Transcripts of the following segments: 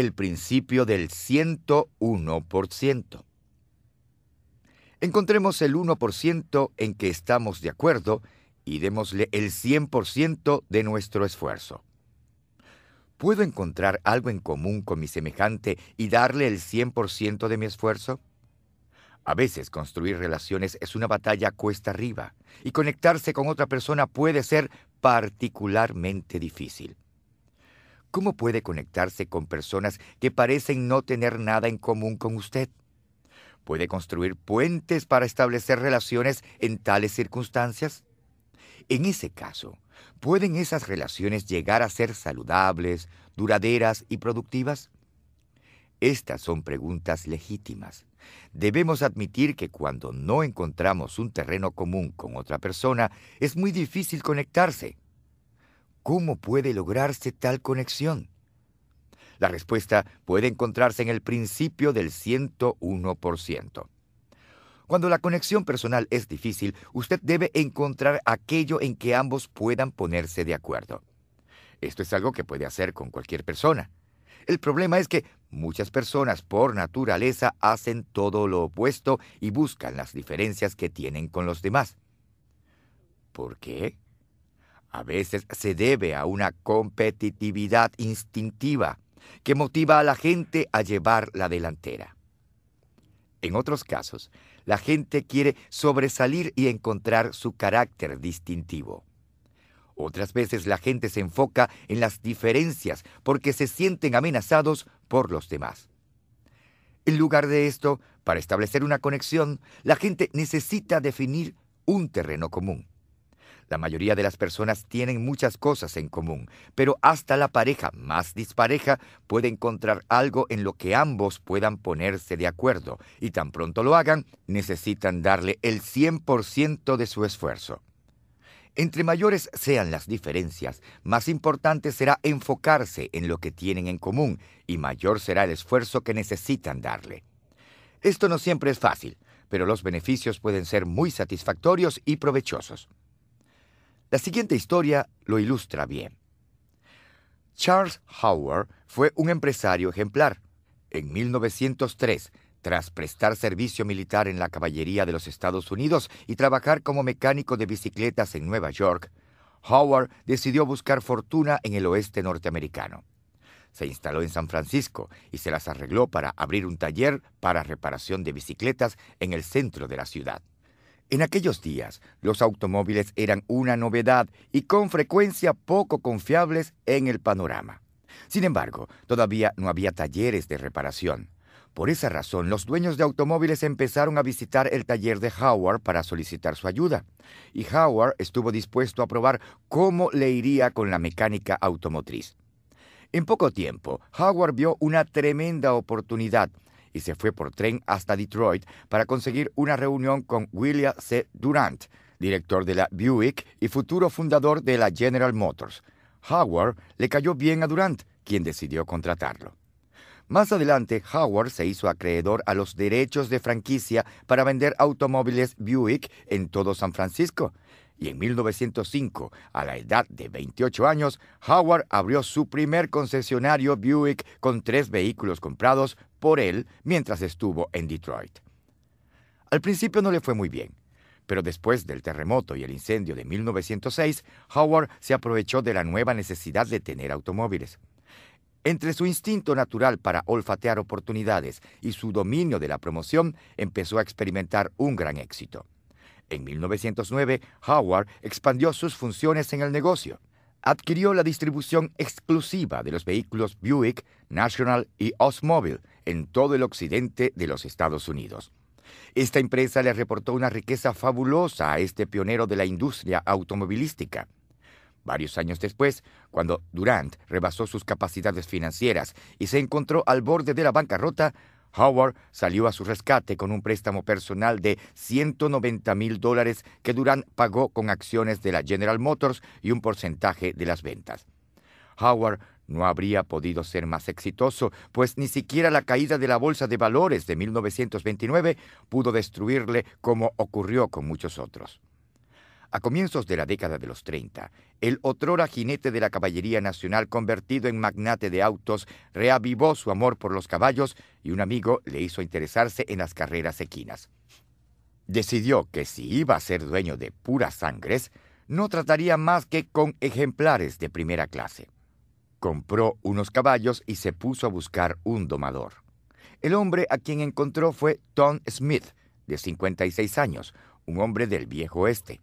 el principio del 101%. Encontremos el 1% en que estamos de acuerdo y démosle el 100% de nuestro esfuerzo. ¿Puedo encontrar algo en común con mi semejante y darle el 100% de mi esfuerzo? A veces construir relaciones es una batalla cuesta arriba y conectarse con otra persona puede ser particularmente difícil. ¿Cómo puede conectarse con personas que parecen no tener nada en común con usted? ¿Puede construir puentes para establecer relaciones en tales circunstancias? En ese caso, ¿pueden esas relaciones llegar a ser saludables, duraderas y productivas? Estas son preguntas legítimas. Debemos admitir que cuando no encontramos un terreno común con otra persona, es muy difícil conectarse. ¿Cómo puede lograrse tal conexión? La respuesta puede encontrarse en el principio del 101%. Cuando la conexión personal es difícil, usted debe encontrar aquello en que ambos puedan ponerse de acuerdo. Esto es algo que puede hacer con cualquier persona. El problema es que muchas personas por naturaleza hacen todo lo opuesto y buscan las diferencias que tienen con los demás. ¿Por qué? a veces se debe a una competitividad instintiva que motiva a la gente a llevar la delantera. En otros casos, la gente quiere sobresalir y encontrar su carácter distintivo. Otras veces la gente se enfoca en las diferencias porque se sienten amenazados por los demás. En lugar de esto, para establecer una conexión, la gente necesita definir un terreno común. La mayoría de las personas tienen muchas cosas en común, pero hasta la pareja más dispareja puede encontrar algo en lo que ambos puedan ponerse de acuerdo, y tan pronto lo hagan, necesitan darle el 100% de su esfuerzo. Entre mayores sean las diferencias, más importante será enfocarse en lo que tienen en común y mayor será el esfuerzo que necesitan darle. Esto no siempre es fácil, pero los beneficios pueden ser muy satisfactorios y provechosos. La siguiente historia lo ilustra bien. Charles Howard fue un empresario ejemplar. En 1903, tras prestar servicio militar en la caballería de los Estados Unidos y trabajar como mecánico de bicicletas en Nueva York, Howard decidió buscar fortuna en el oeste norteamericano. Se instaló en San Francisco y se las arregló para abrir un taller para reparación de bicicletas en el centro de la ciudad. En aquellos días, los automóviles eran una novedad y con frecuencia poco confiables en el panorama. Sin embargo, todavía no había talleres de reparación. Por esa razón, los dueños de automóviles empezaron a visitar el taller de Howard para solicitar su ayuda. Y Howard estuvo dispuesto a probar cómo le iría con la mecánica automotriz. En poco tiempo, Howard vio una tremenda oportunidad y se fue por tren hasta Detroit para conseguir una reunión con William C. Durant, director de la Buick y futuro fundador de la General Motors. Howard le cayó bien a Durant, quien decidió contratarlo. Más adelante, Howard se hizo acreedor a los derechos de franquicia para vender automóviles Buick en todo San Francisco, y en 1905, a la edad de 28 años, Howard abrió su primer concesionario Buick con tres vehículos comprados por él mientras estuvo en Detroit. Al principio no le fue muy bien, pero después del terremoto y el incendio de 1906, Howard se aprovechó de la nueva necesidad de tener automóviles. Entre su instinto natural para olfatear oportunidades y su dominio de la promoción, empezó a experimentar un gran éxito. En 1909, Howard expandió sus funciones en el negocio. Adquirió la distribución exclusiva de los vehículos Buick, National y Oldsmobile en todo el occidente de los Estados Unidos. Esta empresa le reportó una riqueza fabulosa a este pionero de la industria automovilística. Varios años después, cuando Durant rebasó sus capacidades financieras y se encontró al borde de la bancarrota, Howard salió a su rescate con un préstamo personal de 190 mil dólares que Durán pagó con acciones de la General Motors y un porcentaje de las ventas. Howard no habría podido ser más exitoso, pues ni siquiera la caída de la Bolsa de Valores de 1929 pudo destruirle como ocurrió con muchos otros. A comienzos de la década de los 30, el otrora jinete de la Caballería Nacional convertido en magnate de autos reavivó su amor por los caballos y un amigo le hizo interesarse en las carreras equinas. Decidió que si iba a ser dueño de puras sangres, no trataría más que con ejemplares de primera clase. Compró unos caballos y se puso a buscar un domador. El hombre a quien encontró fue Tom Smith, de 56 años, un hombre del viejo oeste.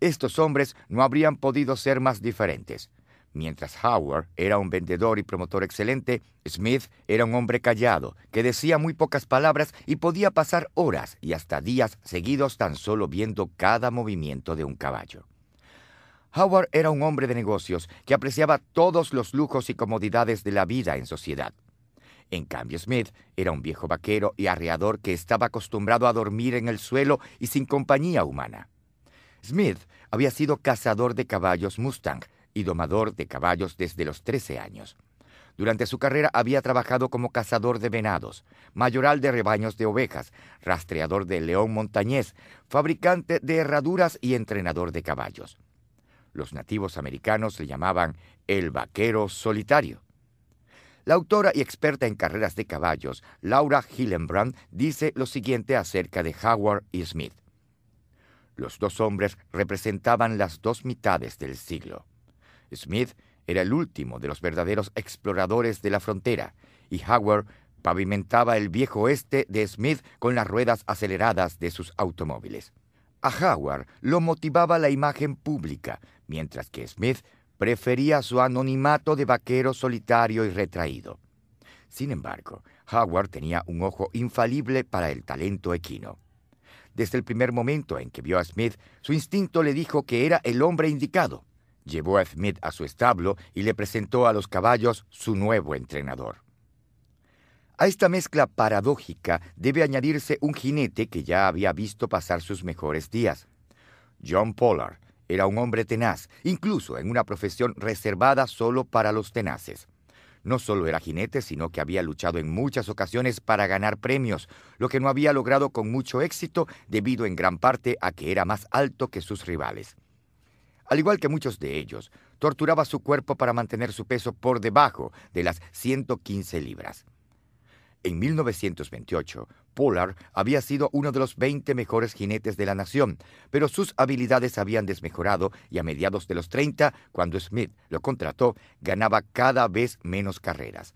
Estos hombres no habrían podido ser más diferentes. Mientras Howard era un vendedor y promotor excelente, Smith era un hombre callado, que decía muy pocas palabras y podía pasar horas y hasta días seguidos tan solo viendo cada movimiento de un caballo. Howard era un hombre de negocios que apreciaba todos los lujos y comodidades de la vida en sociedad. En cambio, Smith era un viejo vaquero y arreador que estaba acostumbrado a dormir en el suelo y sin compañía humana. Smith había sido cazador de caballos Mustang y domador de caballos desde los 13 años. Durante su carrera había trabajado como cazador de venados, mayoral de rebaños de ovejas, rastreador de león montañés, fabricante de herraduras y entrenador de caballos. Los nativos americanos le llamaban el vaquero solitario. La autora y experta en carreras de caballos, Laura Hillenbrand, dice lo siguiente acerca de Howard y Smith. Los dos hombres representaban las dos mitades del siglo. Smith era el último de los verdaderos exploradores de la frontera, y Howard pavimentaba el viejo oeste de Smith con las ruedas aceleradas de sus automóviles. A Howard lo motivaba la imagen pública, mientras que Smith prefería su anonimato de vaquero solitario y retraído. Sin embargo, Howard tenía un ojo infalible para el talento equino. Desde el primer momento en que vio a Smith, su instinto le dijo que era el hombre indicado. Llevó a Smith a su establo y le presentó a los caballos su nuevo entrenador. A esta mezcla paradójica debe añadirse un jinete que ya había visto pasar sus mejores días. John Pollard era un hombre tenaz, incluso en una profesión reservada solo para los tenaces. No solo era jinete, sino que había luchado en muchas ocasiones para ganar premios, lo que no había logrado con mucho éxito debido en gran parte a que era más alto que sus rivales. Al igual que muchos de ellos, torturaba su cuerpo para mantener su peso por debajo de las 115 libras. En 1928, Pollard había sido uno de los 20 mejores jinetes de la nación, pero sus habilidades habían desmejorado y a mediados de los 30, cuando Smith lo contrató, ganaba cada vez menos carreras.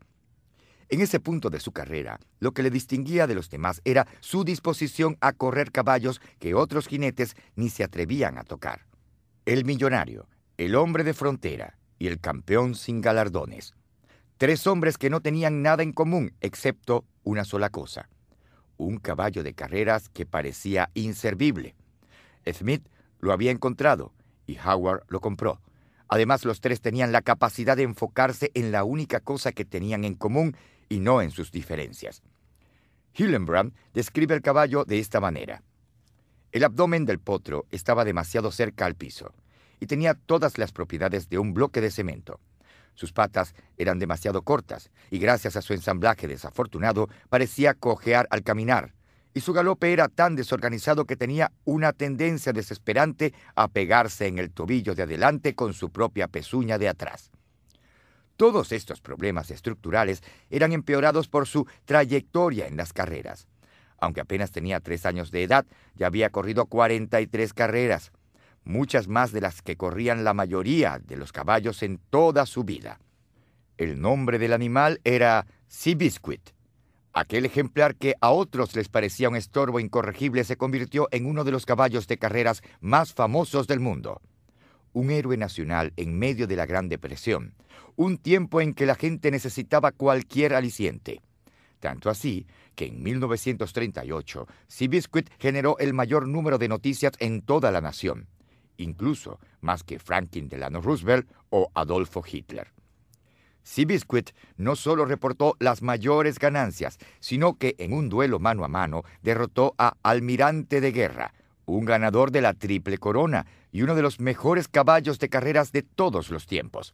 En ese punto de su carrera, lo que le distinguía de los demás era su disposición a correr caballos que otros jinetes ni se atrevían a tocar. El millonario, el hombre de frontera y el campeón sin galardones Tres hombres que no tenían nada en común, excepto una sola cosa, un caballo de carreras que parecía inservible. Smith lo había encontrado y Howard lo compró. Además, los tres tenían la capacidad de enfocarse en la única cosa que tenían en común y no en sus diferencias. Hillenbrand describe el caballo de esta manera. El abdomen del potro estaba demasiado cerca al piso y tenía todas las propiedades de un bloque de cemento. Sus patas eran demasiado cortas y gracias a su ensamblaje desafortunado parecía cojear al caminar, y su galope era tan desorganizado que tenía una tendencia desesperante a pegarse en el tobillo de adelante con su propia pezuña de atrás. Todos estos problemas estructurales eran empeorados por su trayectoria en las carreras. Aunque apenas tenía tres años de edad, ya había corrido 43 carreras muchas más de las que corrían la mayoría de los caballos en toda su vida. El nombre del animal era Seabiscuit. Aquel ejemplar que a otros les parecía un estorbo incorregible se convirtió en uno de los caballos de carreras más famosos del mundo. Un héroe nacional en medio de la Gran Depresión, un tiempo en que la gente necesitaba cualquier aliciente. Tanto así que en 1938, Seabiscuit generó el mayor número de noticias en toda la nación incluso más que Franklin Delano Roosevelt o Adolfo Hitler. Biscuit no solo reportó las mayores ganancias, sino que en un duelo mano a mano derrotó a Almirante de Guerra, un ganador de la Triple Corona y uno de los mejores caballos de carreras de todos los tiempos.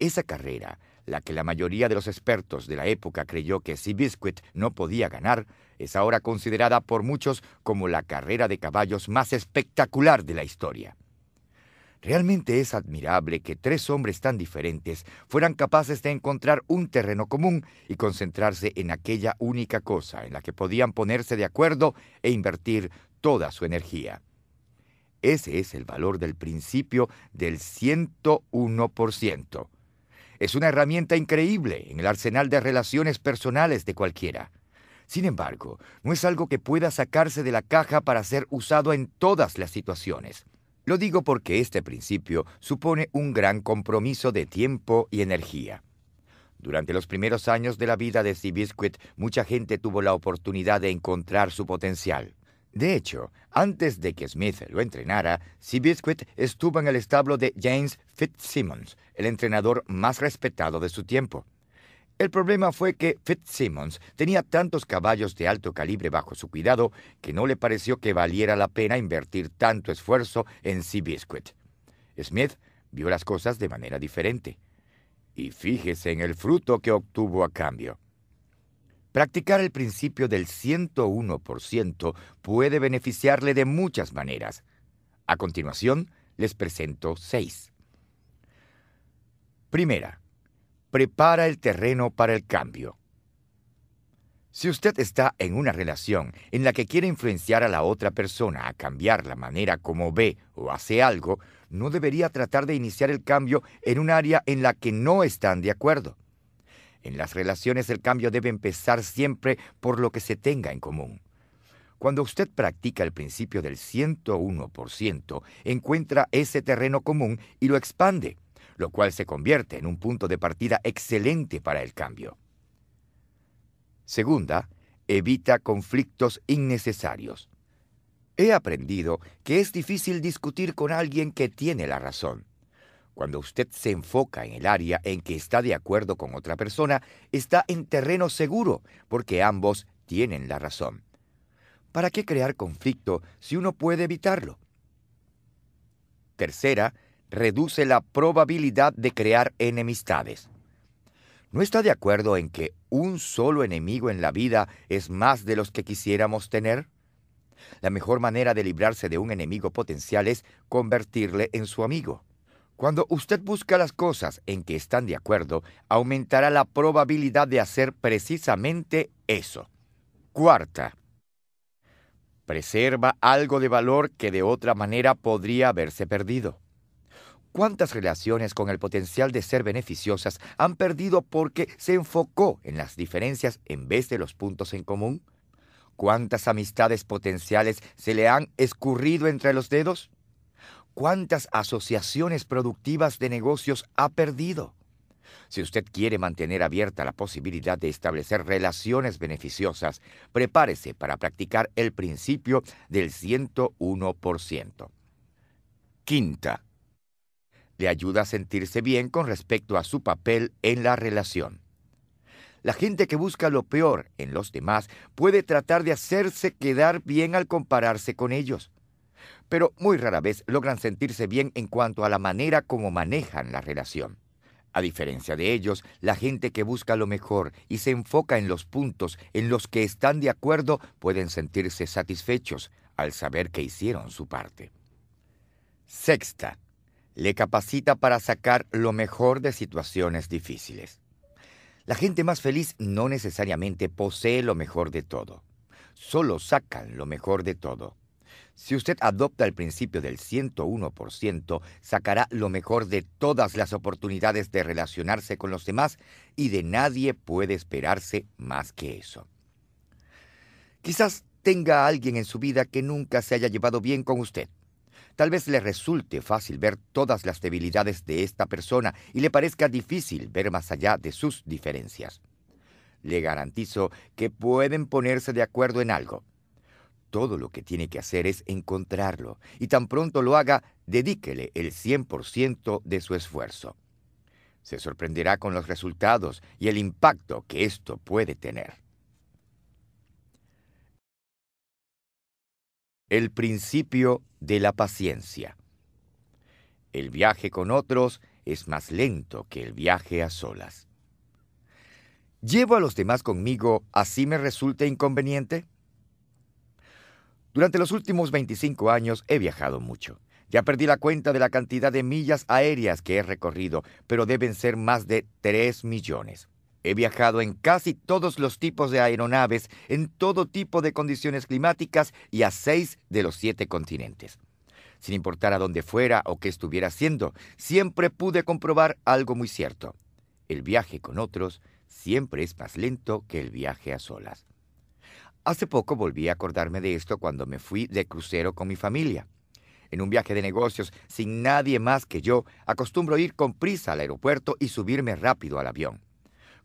Esa carrera, la que la mayoría de los expertos de la época creyó que Biscuit no podía ganar, es ahora considerada por muchos como la carrera de caballos más espectacular de la historia. Realmente es admirable que tres hombres tan diferentes fueran capaces de encontrar un terreno común y concentrarse en aquella única cosa en la que podían ponerse de acuerdo e invertir toda su energía. Ese es el valor del principio del 101%. Es una herramienta increíble en el arsenal de relaciones personales de cualquiera. Sin embargo, no es algo que pueda sacarse de la caja para ser usado en todas las situaciones. Lo digo porque este principio supone un gran compromiso de tiempo y energía. Durante los primeros años de la vida de Seabiscuit, mucha gente tuvo la oportunidad de encontrar su potencial. De hecho, antes de que Smith lo entrenara, Seabiscuit estuvo en el establo de James Fitzsimmons, el entrenador más respetado de su tiempo. El problema fue que Fitzsimmons tenía tantos caballos de alto calibre bajo su cuidado que no le pareció que valiera la pena invertir tanto esfuerzo en Seabiscuit. Smith vio las cosas de manera diferente. Y fíjese en el fruto que obtuvo a cambio. Practicar el principio del 101% puede beneficiarle de muchas maneras. A continuación, les presento seis. Primera, prepara el terreno para el cambio. Si usted está en una relación en la que quiere influenciar a la otra persona a cambiar la manera como ve o hace algo, no debería tratar de iniciar el cambio en un área en la que no están de acuerdo. En las relaciones el cambio debe empezar siempre por lo que se tenga en común. Cuando usted practica el principio del 101%, encuentra ese terreno común y lo expande lo cual se convierte en un punto de partida excelente para el cambio. Segunda, evita conflictos innecesarios. He aprendido que es difícil discutir con alguien que tiene la razón. Cuando usted se enfoca en el área en que está de acuerdo con otra persona, está en terreno seguro, porque ambos tienen la razón. ¿Para qué crear conflicto si uno puede evitarlo? Tercera, reduce la probabilidad de crear enemistades. ¿No está de acuerdo en que un solo enemigo en la vida es más de los que quisiéramos tener? La mejor manera de librarse de un enemigo potencial es convertirle en su amigo. Cuando usted busca las cosas en que están de acuerdo, aumentará la probabilidad de hacer precisamente eso. Cuarta, preserva algo de valor que de otra manera podría haberse perdido. ¿Cuántas relaciones con el potencial de ser beneficiosas han perdido porque se enfocó en las diferencias en vez de los puntos en común? ¿Cuántas amistades potenciales se le han escurrido entre los dedos? ¿Cuántas asociaciones productivas de negocios ha perdido? Si usted quiere mantener abierta la posibilidad de establecer relaciones beneficiosas, prepárese para practicar el principio del 101%. Quinta, le ayuda a sentirse bien con respecto a su papel en la relación. La gente que busca lo peor en los demás puede tratar de hacerse quedar bien al compararse con ellos, pero muy rara vez logran sentirse bien en cuanto a la manera como manejan la relación. A diferencia de ellos, la gente que busca lo mejor y se enfoca en los puntos en los que están de acuerdo pueden sentirse satisfechos al saber que hicieron su parte. Sexta, le capacita para sacar lo mejor de situaciones difíciles. La gente más feliz no necesariamente posee lo mejor de todo, solo sacan lo mejor de todo. Si usted adopta el principio del 101%, sacará lo mejor de todas las oportunidades de relacionarse con los demás y de nadie puede esperarse más que eso. Quizás tenga alguien en su vida que nunca se haya llevado bien con usted. Tal vez le resulte fácil ver todas las debilidades de esta persona y le parezca difícil ver más allá de sus diferencias. Le garantizo que pueden ponerse de acuerdo en algo. Todo lo que tiene que hacer es encontrarlo y tan pronto lo haga, dedíquele el 100% de su esfuerzo. Se sorprenderá con los resultados y el impacto que esto puede tener. el principio de la paciencia. El viaje con otros es más lento que el viaje a solas. ¿Llevo a los demás conmigo así me resulta inconveniente? Durante los últimos 25 años he viajado mucho. Ya perdí la cuenta de la cantidad de millas aéreas que he recorrido, pero deben ser más de 3 millones. He viajado en casi todos los tipos de aeronaves, en todo tipo de condiciones climáticas y a seis de los siete continentes. Sin importar a dónde fuera o qué estuviera haciendo, siempre pude comprobar algo muy cierto. El viaje con otros siempre es más lento que el viaje a solas. Hace poco volví a acordarme de esto cuando me fui de crucero con mi familia. En un viaje de negocios sin nadie más que yo, acostumbro ir con prisa al aeropuerto y subirme rápido al avión.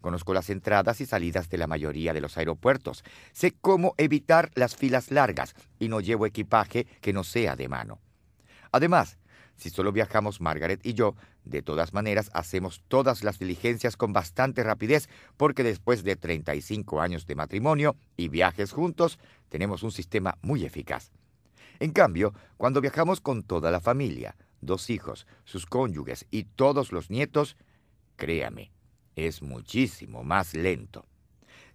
Conozco las entradas y salidas de la mayoría de los aeropuertos. Sé cómo evitar las filas largas y no llevo equipaje que no sea de mano. Además, si solo viajamos Margaret y yo, de todas maneras hacemos todas las diligencias con bastante rapidez porque después de 35 años de matrimonio y viajes juntos, tenemos un sistema muy eficaz. En cambio, cuando viajamos con toda la familia, dos hijos, sus cónyuges y todos los nietos, créame, es muchísimo más lento.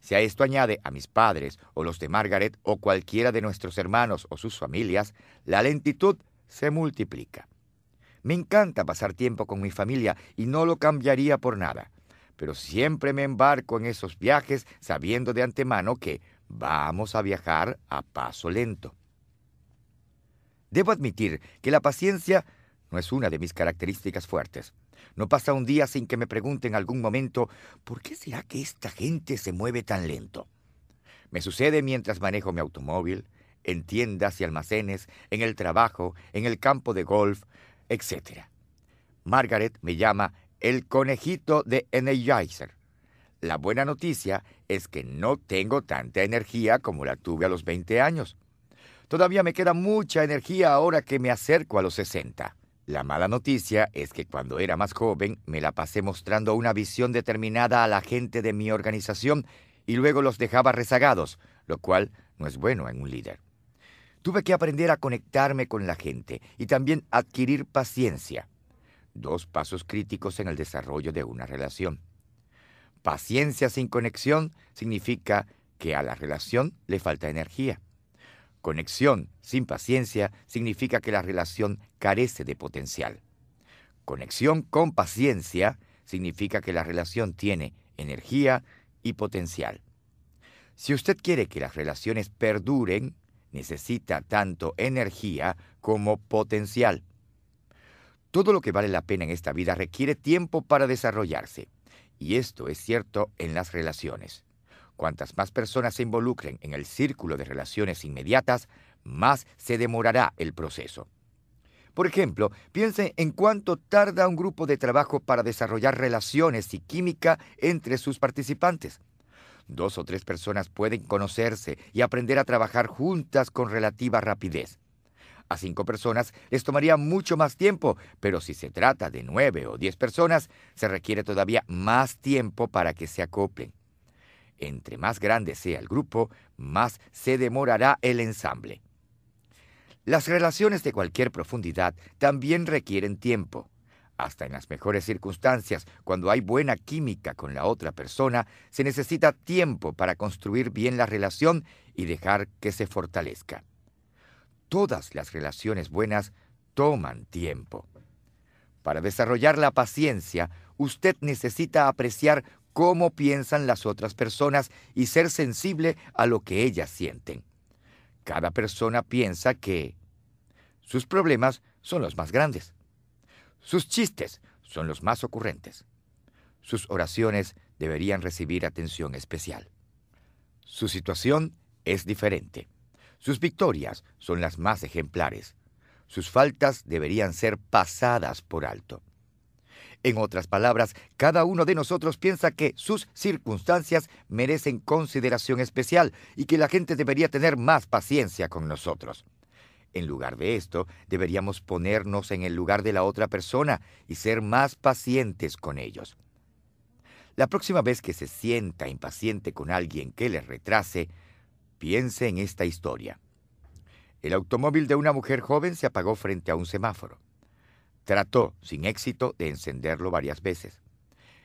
Si a esto añade a mis padres o los de Margaret o cualquiera de nuestros hermanos o sus familias, la lentitud se multiplica. Me encanta pasar tiempo con mi familia y no lo cambiaría por nada, pero siempre me embarco en esos viajes sabiendo de antemano que vamos a viajar a paso lento. Debo admitir que la paciencia no es una de mis características fuertes. No pasa un día sin que me pregunte en algún momento, ¿por qué será que esta gente se mueve tan lento? Me sucede mientras manejo mi automóvil, en tiendas y almacenes, en el trabajo, en el campo de golf, etc. Margaret me llama el conejito de Energizer. La buena noticia es que no tengo tanta energía como la tuve a los 20 años. Todavía me queda mucha energía ahora que me acerco a los 60. La mala noticia es que cuando era más joven me la pasé mostrando una visión determinada a la gente de mi organización y luego los dejaba rezagados, lo cual no es bueno en un líder. Tuve que aprender a conectarme con la gente y también adquirir paciencia, dos pasos críticos en el desarrollo de una relación. Paciencia sin conexión significa que a la relación le falta energía. Conexión sin paciencia significa que la relación carece de potencial. Conexión con paciencia significa que la relación tiene energía y potencial. Si usted quiere que las relaciones perduren, necesita tanto energía como potencial. Todo lo que vale la pena en esta vida requiere tiempo para desarrollarse, y esto es cierto en las relaciones. Cuantas más personas se involucren en el círculo de relaciones inmediatas, más se demorará el proceso. Por ejemplo, piensen en cuánto tarda un grupo de trabajo para desarrollar relaciones y química entre sus participantes. Dos o tres personas pueden conocerse y aprender a trabajar juntas con relativa rapidez. A cinco personas les tomaría mucho más tiempo, pero si se trata de nueve o diez personas, se requiere todavía más tiempo para que se acoplen. Entre más grande sea el grupo, más se demorará el ensamble. Las relaciones de cualquier profundidad también requieren tiempo. Hasta en las mejores circunstancias, cuando hay buena química con la otra persona, se necesita tiempo para construir bien la relación y dejar que se fortalezca. Todas las relaciones buenas toman tiempo. Para desarrollar la paciencia, usted necesita apreciar cómo piensan las otras personas y ser sensible a lo que ellas sienten. Cada persona piensa que sus problemas son los más grandes. Sus chistes son los más ocurrentes. Sus oraciones deberían recibir atención especial. Su situación es diferente. Sus victorias son las más ejemplares. Sus faltas deberían ser pasadas por alto. En otras palabras, cada uno de nosotros piensa que sus circunstancias merecen consideración especial y que la gente debería tener más paciencia con nosotros. En lugar de esto, deberíamos ponernos en el lugar de la otra persona y ser más pacientes con ellos. La próxima vez que se sienta impaciente con alguien que le retrase, piense en esta historia. El automóvil de una mujer joven se apagó frente a un semáforo. Trató, sin éxito, de encenderlo varias veces.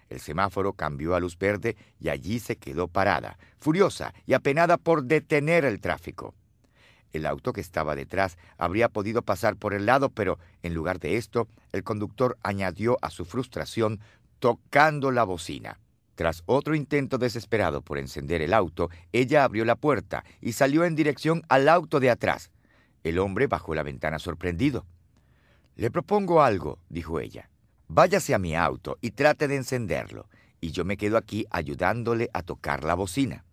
El semáforo cambió a luz verde y allí se quedó parada, furiosa y apenada por detener el tráfico. El auto que estaba detrás habría podido pasar por el lado, pero en lugar de esto, el conductor añadió a su frustración tocando la bocina. Tras otro intento desesperado por encender el auto, ella abrió la puerta y salió en dirección al auto de atrás. El hombre bajó la ventana sorprendido. Le propongo algo, dijo ella. Váyase a mi auto y trate de encenderlo, y yo me quedo aquí ayudándole a tocar la bocina.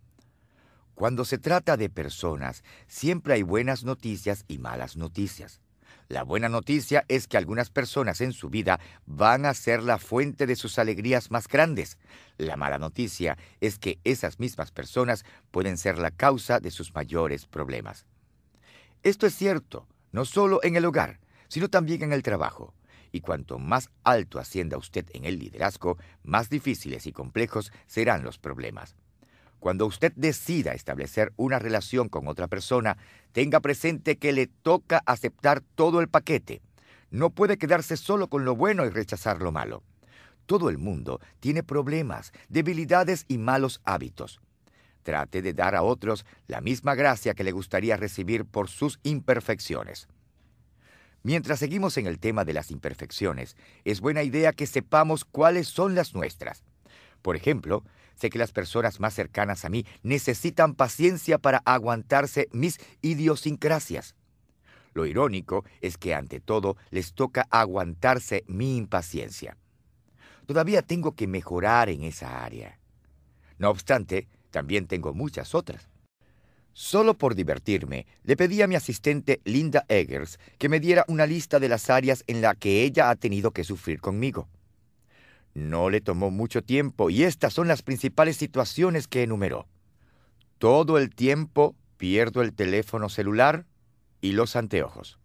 Cuando se trata de personas, siempre hay buenas noticias y malas noticias. La buena noticia es que algunas personas en su vida van a ser la fuente de sus alegrías más grandes. La mala noticia es que esas mismas personas pueden ser la causa de sus mayores problemas. Esto es cierto, no solo en el hogar, sino también en el trabajo. Y cuanto más alto ascienda usted en el liderazgo, más difíciles y complejos serán los problemas. Cuando usted decida establecer una relación con otra persona, tenga presente que le toca aceptar todo el paquete. No puede quedarse solo con lo bueno y rechazar lo malo. Todo el mundo tiene problemas, debilidades y malos hábitos. Trate de dar a otros la misma gracia que le gustaría recibir por sus imperfecciones. Mientras seguimos en el tema de las imperfecciones, es buena idea que sepamos cuáles son las nuestras. Por ejemplo, sé que las personas más cercanas a mí necesitan paciencia para aguantarse mis idiosincrasias. Lo irónico es que ante todo les toca aguantarse mi impaciencia. Todavía tengo que mejorar en esa área. No obstante, también tengo muchas otras. Solo por divertirme, le pedí a mi asistente Linda Eggers que me diera una lista de las áreas en las que ella ha tenido que sufrir conmigo. No le tomó mucho tiempo y estas son las principales situaciones que enumeró. Todo el tiempo pierdo el teléfono celular y los anteojos.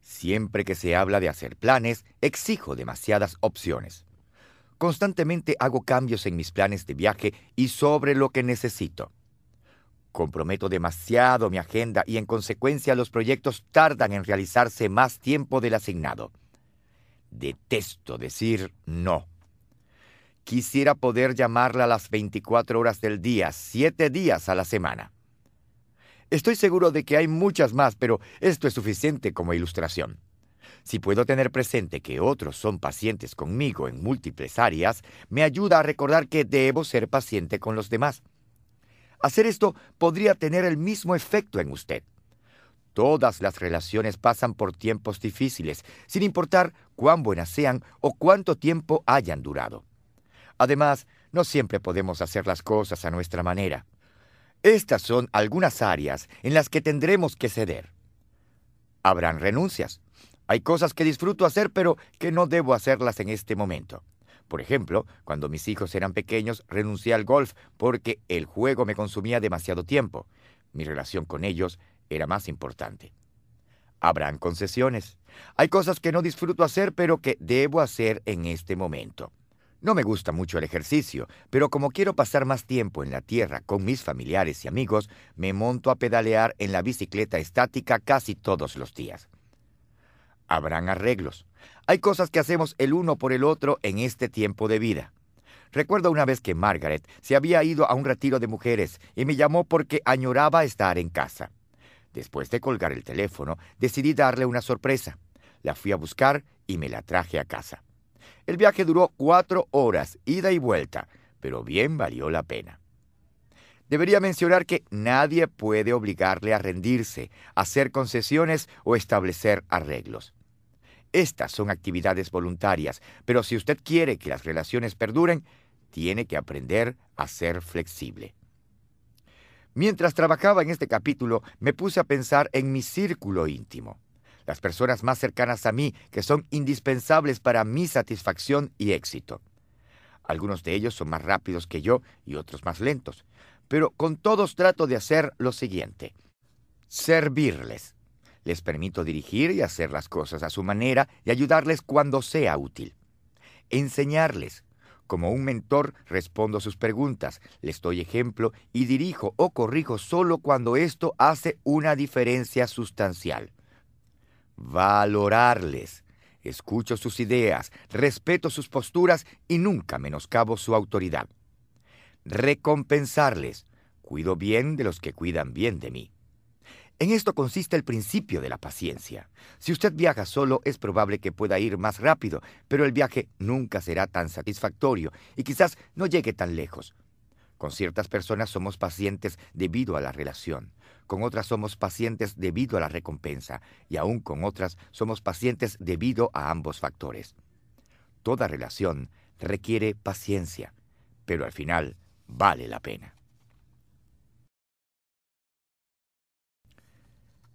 Siempre que se habla de hacer planes, exijo demasiadas opciones. Constantemente hago cambios en mis planes de viaje y sobre lo que necesito. Comprometo demasiado mi agenda y en consecuencia los proyectos tardan en realizarse más tiempo del asignado. Detesto decir no. Quisiera poder llamarla las 24 horas del día, 7 días a la semana. Estoy seguro de que hay muchas más, pero esto es suficiente como ilustración. Si puedo tener presente que otros son pacientes conmigo en múltiples áreas, me ayuda a recordar que debo ser paciente con los demás. Hacer esto podría tener el mismo efecto en usted. Todas las relaciones pasan por tiempos difíciles, sin importar cuán buenas sean o cuánto tiempo hayan durado. Además, no siempre podemos hacer las cosas a nuestra manera. Estas son algunas áreas en las que tendremos que ceder. Habrán renuncias. Hay cosas que disfruto hacer pero que no debo hacerlas en este momento. Por ejemplo, cuando mis hijos eran pequeños renuncié al golf porque el juego me consumía demasiado tiempo. Mi relación con ellos era más importante. Habrán concesiones. Hay cosas que no disfruto hacer pero que debo hacer en este momento. No me gusta mucho el ejercicio, pero como quiero pasar más tiempo en la tierra con mis familiares y amigos, me monto a pedalear en la bicicleta estática casi todos los días. Habrán arreglos. Hay cosas que hacemos el uno por el otro en este tiempo de vida. Recuerdo una vez que Margaret se había ido a un retiro de mujeres y me llamó porque añoraba estar en casa. Después de colgar el teléfono, decidí darle una sorpresa. La fui a buscar y me la traje a casa. El viaje duró cuatro horas, ida y vuelta, pero bien valió la pena. Debería mencionar que nadie puede obligarle a rendirse, hacer concesiones o establecer arreglos. Estas son actividades voluntarias, pero si usted quiere que las relaciones perduren, tiene que aprender a ser flexible. Mientras trabajaba en este capítulo, me puse a pensar en mi círculo íntimo las personas más cercanas a mí, que son indispensables para mi satisfacción y éxito. Algunos de ellos son más rápidos que yo y otros más lentos, pero con todos trato de hacer lo siguiente. Servirles. Les permito dirigir y hacer las cosas a su manera y ayudarles cuando sea útil. Enseñarles. Como un mentor respondo sus preguntas, les doy ejemplo y dirijo o corrijo solo cuando esto hace una diferencia sustancial valorarles. Escucho sus ideas, respeto sus posturas y nunca menoscabo su autoridad. Recompensarles. Cuido bien de los que cuidan bien de mí. En esto consiste el principio de la paciencia. Si usted viaja solo es probable que pueda ir más rápido, pero el viaje nunca será tan satisfactorio y quizás no llegue tan lejos. Con ciertas personas somos pacientes debido a la relación, con otras somos pacientes debido a la recompensa y aún con otras somos pacientes debido a ambos factores. Toda relación requiere paciencia, pero al final vale la pena.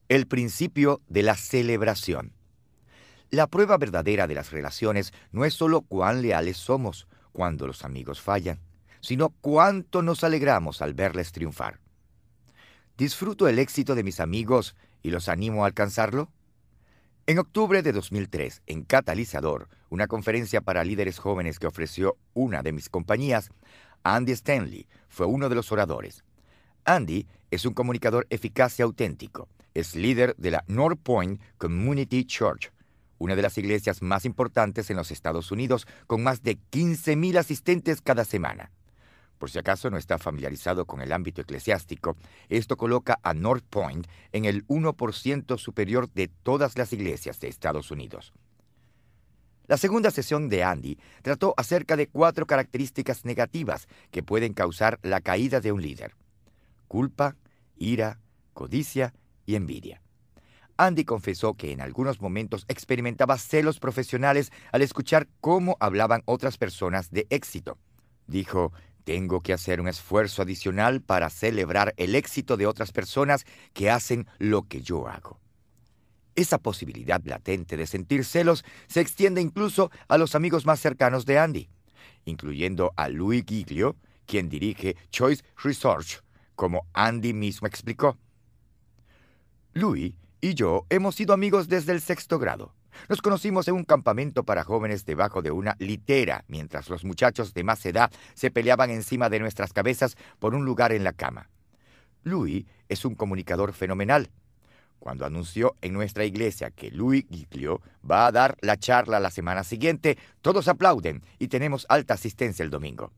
El principio de la celebración. La prueba verdadera de las relaciones no es sólo cuán leales somos cuando los amigos fallan, sino cuánto nos alegramos al verles triunfar. ¿Disfruto el éxito de mis amigos y los animo a alcanzarlo? En octubre de 2003, en Catalizador, una conferencia para líderes jóvenes que ofreció una de mis compañías, Andy Stanley fue uno de los oradores. Andy es un comunicador eficaz y auténtico. Es líder de la North Point Community Church, una de las iglesias más importantes en los Estados Unidos, con más de 15.000 asistentes cada semana. Por si acaso no está familiarizado con el ámbito eclesiástico, esto coloca a North Point en el 1% superior de todas las iglesias de Estados Unidos. La segunda sesión de Andy trató acerca de cuatro características negativas que pueden causar la caída de un líder. Culpa, ira, codicia y envidia. Andy confesó que en algunos momentos experimentaba celos profesionales al escuchar cómo hablaban otras personas de éxito. Dijo, tengo que hacer un esfuerzo adicional para celebrar el éxito de otras personas que hacen lo que yo hago. Esa posibilidad latente de sentir celos se extiende incluso a los amigos más cercanos de Andy, incluyendo a Louis Giglio, quien dirige Choice Research, como Andy mismo explicó. Louis y yo hemos sido amigos desde el sexto grado. Nos conocimos en un campamento para jóvenes debajo de una litera, mientras los muchachos de más edad se peleaban encima de nuestras cabezas por un lugar en la cama. Louis es un comunicador fenomenal. Cuando anunció en nuestra iglesia que Louis Giglio va a dar la charla la semana siguiente, todos aplauden y tenemos alta asistencia el domingo.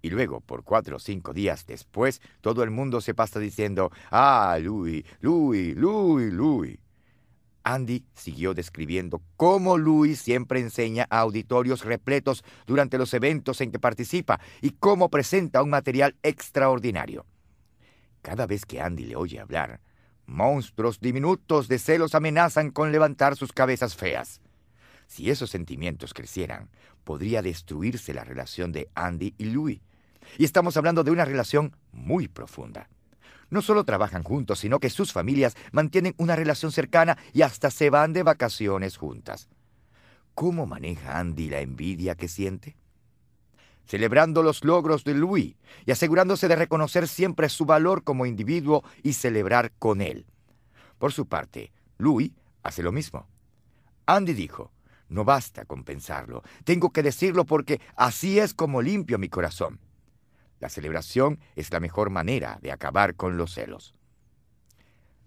Y luego, por cuatro o cinco días después, todo el mundo se pasa diciendo, ah, Louis, Louis, Louis, Louis. Andy siguió describiendo cómo Luis siempre enseña a auditorios repletos durante los eventos en que participa y cómo presenta un material extraordinario. Cada vez que Andy le oye hablar, monstruos diminutos de celos amenazan con levantar sus cabezas feas. Si esos sentimientos crecieran, podría destruirse la relación de Andy y Louis. Y estamos hablando de una relación muy profunda. No solo trabajan juntos, sino que sus familias mantienen una relación cercana y hasta se van de vacaciones juntas. ¿Cómo maneja Andy la envidia que siente? Celebrando los logros de Louis y asegurándose de reconocer siempre su valor como individuo y celebrar con él. Por su parte, Louis hace lo mismo. Andy dijo, no basta con pensarlo, tengo que decirlo porque así es como limpio mi corazón. La celebración es la mejor manera de acabar con los celos.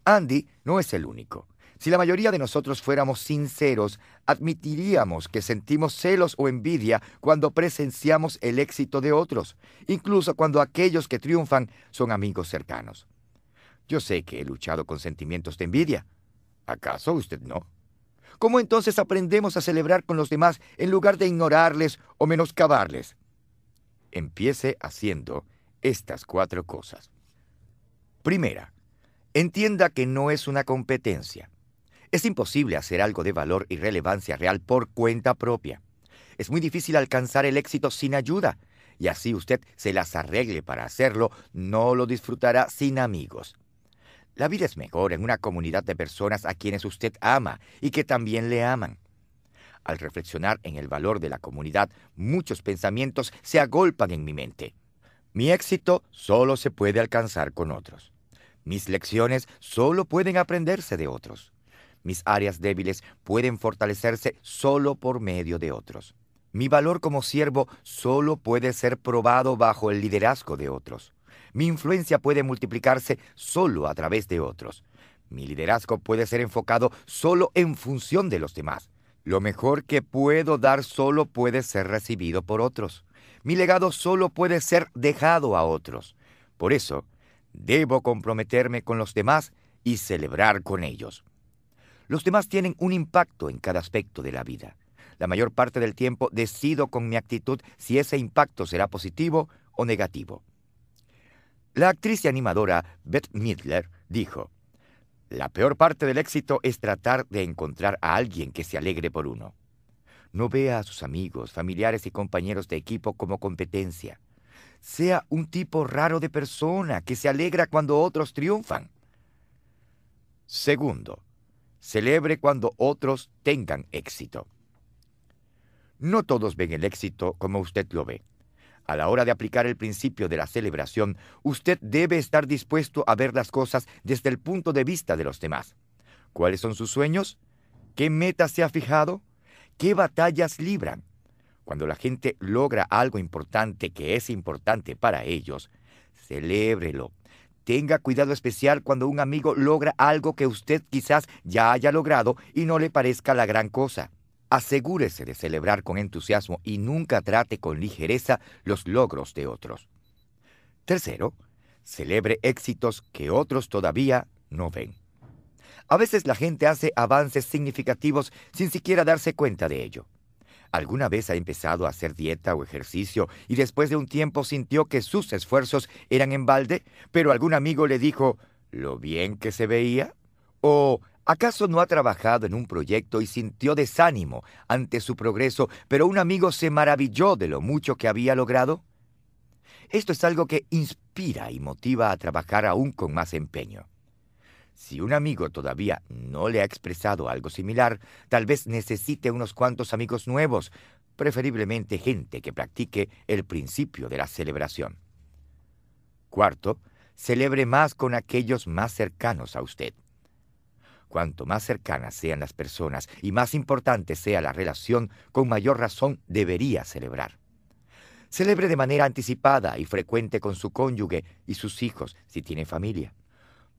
Andy no es el único. Si la mayoría de nosotros fuéramos sinceros, admitiríamos que sentimos celos o envidia cuando presenciamos el éxito de otros, incluso cuando aquellos que triunfan son amigos cercanos. Yo sé que he luchado con sentimientos de envidia. ¿Acaso usted no? ¿Cómo entonces aprendemos a celebrar con los demás en lugar de ignorarles o menoscabarles? Empiece haciendo estas cuatro cosas. Primera, entienda que no es una competencia. Es imposible hacer algo de valor y relevancia real por cuenta propia. Es muy difícil alcanzar el éxito sin ayuda, y así usted se las arregle para hacerlo, no lo disfrutará sin amigos. La vida es mejor en una comunidad de personas a quienes usted ama y que también le aman. Al reflexionar en el valor de la comunidad, muchos pensamientos se agolpan en mi mente. Mi éxito solo se puede alcanzar con otros. Mis lecciones solo pueden aprenderse de otros. Mis áreas débiles pueden fortalecerse solo por medio de otros. Mi valor como siervo solo puede ser probado bajo el liderazgo de otros. Mi influencia puede multiplicarse solo a través de otros. Mi liderazgo puede ser enfocado solo en función de los demás. Lo mejor que puedo dar solo puede ser recibido por otros. Mi legado solo puede ser dejado a otros. Por eso, debo comprometerme con los demás y celebrar con ellos. Los demás tienen un impacto en cada aspecto de la vida. La mayor parte del tiempo decido con mi actitud si ese impacto será positivo o negativo. La actriz y animadora Beth Midler dijo, la peor parte del éxito es tratar de encontrar a alguien que se alegre por uno. No vea a sus amigos, familiares y compañeros de equipo como competencia. Sea un tipo raro de persona que se alegra cuando otros triunfan. Segundo, celebre cuando otros tengan éxito. No todos ven el éxito como usted lo ve. A la hora de aplicar el principio de la celebración, usted debe estar dispuesto a ver las cosas desde el punto de vista de los demás. ¿Cuáles son sus sueños? ¿Qué metas se ha fijado? ¿Qué batallas libran? Cuando la gente logra algo importante que es importante para ellos, celébrelo. Tenga cuidado especial cuando un amigo logra algo que usted quizás ya haya logrado y no le parezca la gran cosa. Asegúrese de celebrar con entusiasmo y nunca trate con ligereza los logros de otros. Tercero, celebre éxitos que otros todavía no ven. A veces la gente hace avances significativos sin siquiera darse cuenta de ello. ¿Alguna vez ha empezado a hacer dieta o ejercicio y después de un tiempo sintió que sus esfuerzos eran en balde, pero algún amigo le dijo, lo bien que se veía? ¿O ¿Acaso no ha trabajado en un proyecto y sintió desánimo ante su progreso, pero un amigo se maravilló de lo mucho que había logrado? Esto es algo que inspira y motiva a trabajar aún con más empeño. Si un amigo todavía no le ha expresado algo similar, tal vez necesite unos cuantos amigos nuevos, preferiblemente gente que practique el principio de la celebración. Cuarto, celebre más con aquellos más cercanos a usted. Cuanto más cercanas sean las personas y más importante sea la relación, con mayor razón debería celebrar. Celebre de manera anticipada y frecuente con su cónyuge y sus hijos si tiene familia.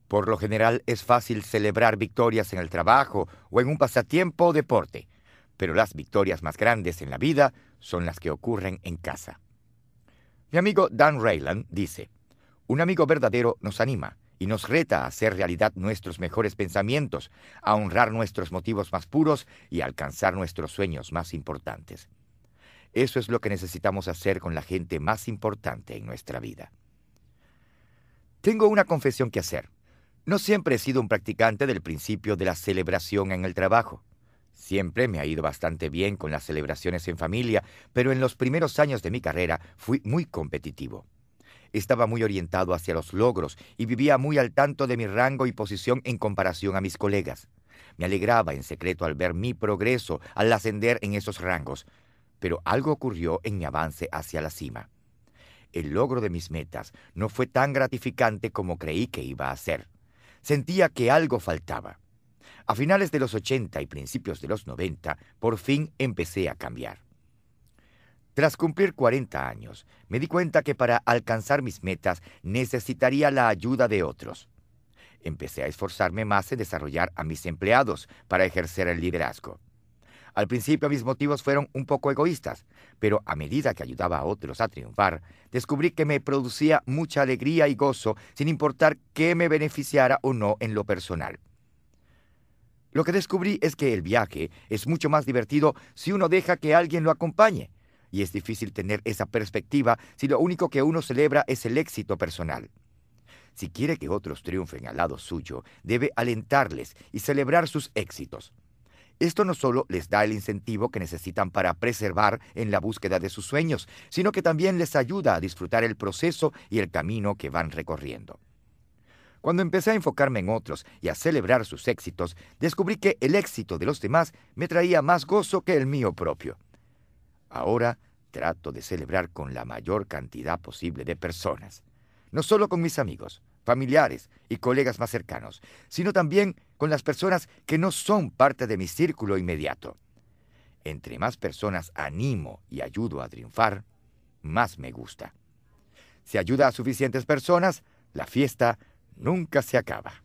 Por lo general es fácil celebrar victorias en el trabajo o en un pasatiempo o deporte, pero las victorias más grandes en la vida son las que ocurren en casa. Mi amigo Dan Rayland dice, un amigo verdadero nos anima, y nos reta a hacer realidad nuestros mejores pensamientos, a honrar nuestros motivos más puros y a alcanzar nuestros sueños más importantes. Eso es lo que necesitamos hacer con la gente más importante en nuestra vida. Tengo una confesión que hacer. No siempre he sido un practicante del principio de la celebración en el trabajo. Siempre me ha ido bastante bien con las celebraciones en familia, pero en los primeros años de mi carrera fui muy competitivo. Estaba muy orientado hacia los logros y vivía muy al tanto de mi rango y posición en comparación a mis colegas. Me alegraba en secreto al ver mi progreso al ascender en esos rangos, pero algo ocurrió en mi avance hacia la cima. El logro de mis metas no fue tan gratificante como creí que iba a ser. Sentía que algo faltaba. A finales de los 80 y principios de los 90, por fin empecé a cambiar. Tras cumplir 40 años, me di cuenta que para alcanzar mis metas necesitaría la ayuda de otros. Empecé a esforzarme más en desarrollar a mis empleados para ejercer el liderazgo. Al principio mis motivos fueron un poco egoístas, pero a medida que ayudaba a otros a triunfar, descubrí que me producía mucha alegría y gozo sin importar qué me beneficiara o no en lo personal. Lo que descubrí es que el viaje es mucho más divertido si uno deja que alguien lo acompañe, y es difícil tener esa perspectiva si lo único que uno celebra es el éxito personal. Si quiere que otros triunfen al lado suyo, debe alentarles y celebrar sus éxitos. Esto no solo les da el incentivo que necesitan para preservar en la búsqueda de sus sueños, sino que también les ayuda a disfrutar el proceso y el camino que van recorriendo. Cuando empecé a enfocarme en otros y a celebrar sus éxitos, descubrí que el éxito de los demás me traía más gozo que el mío propio. Ahora trato de celebrar con la mayor cantidad posible de personas. No solo con mis amigos, familiares y colegas más cercanos, sino también con las personas que no son parte de mi círculo inmediato. Entre más personas animo y ayudo a triunfar, más me gusta. Si ayuda a suficientes personas, la fiesta nunca se acaba.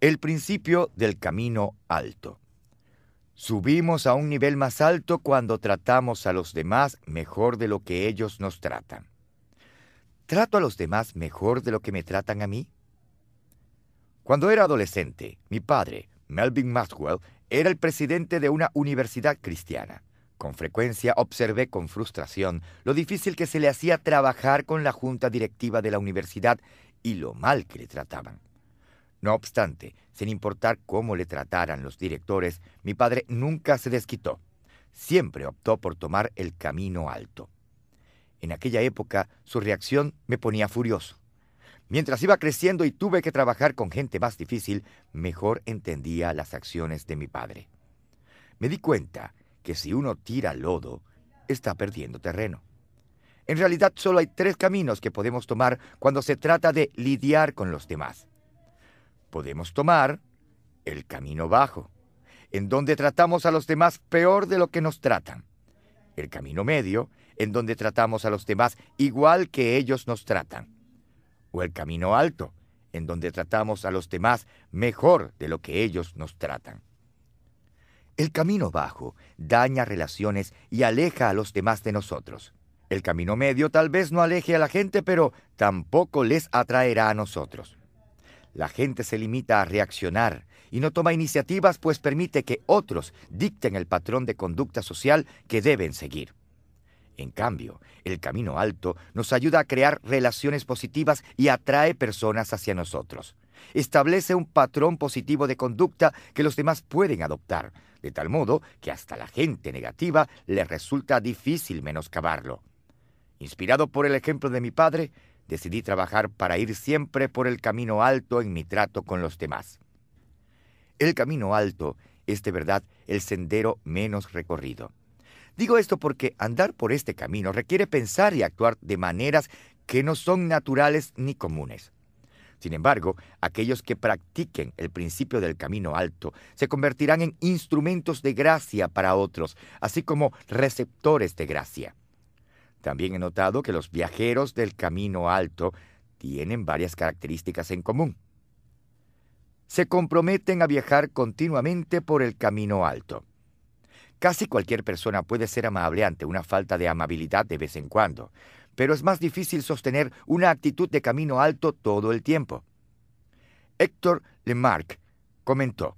El principio del camino alto. Subimos a un nivel más alto cuando tratamos a los demás mejor de lo que ellos nos tratan. ¿Trato a los demás mejor de lo que me tratan a mí? Cuando era adolescente, mi padre, Melvin Maxwell, era el presidente de una universidad cristiana. Con frecuencia observé con frustración lo difícil que se le hacía trabajar con la junta directiva de la universidad y lo mal que le trataban. No obstante, sin importar cómo le trataran los directores, mi padre nunca se desquitó. Siempre optó por tomar el camino alto. En aquella época, su reacción me ponía furioso. Mientras iba creciendo y tuve que trabajar con gente más difícil, mejor entendía las acciones de mi padre. Me di cuenta que si uno tira lodo, está perdiendo terreno. En realidad solo hay tres caminos que podemos tomar cuando se trata de lidiar con los demás podemos tomar el camino bajo, en donde tratamos a los demás peor de lo que nos tratan. El camino medio, en donde tratamos a los demás igual que ellos nos tratan. O el camino alto, en donde tratamos a los demás mejor de lo que ellos nos tratan. El camino bajo daña relaciones y aleja a los demás de nosotros. El camino medio tal vez no aleje a la gente, pero tampoco les atraerá a nosotros. La gente se limita a reaccionar y no toma iniciativas pues permite que otros dicten el patrón de conducta social que deben seguir. En cambio, el camino alto nos ayuda a crear relaciones positivas y atrae personas hacia nosotros. Establece un patrón positivo de conducta que los demás pueden adoptar, de tal modo que hasta la gente negativa le resulta difícil menoscabarlo. Inspirado por el ejemplo de mi padre, decidí trabajar para ir siempre por el camino alto en mi trato con los demás. El camino alto es de verdad el sendero menos recorrido. Digo esto porque andar por este camino requiere pensar y actuar de maneras que no son naturales ni comunes. Sin embargo, aquellos que practiquen el principio del camino alto se convertirán en instrumentos de gracia para otros, así como receptores de gracia. También he notado que los viajeros del Camino Alto tienen varias características en común. Se comprometen a viajar continuamente por el Camino Alto. Casi cualquier persona puede ser amable ante una falta de amabilidad de vez en cuando, pero es más difícil sostener una actitud de camino alto todo el tiempo. Héctor Lemarck comentó,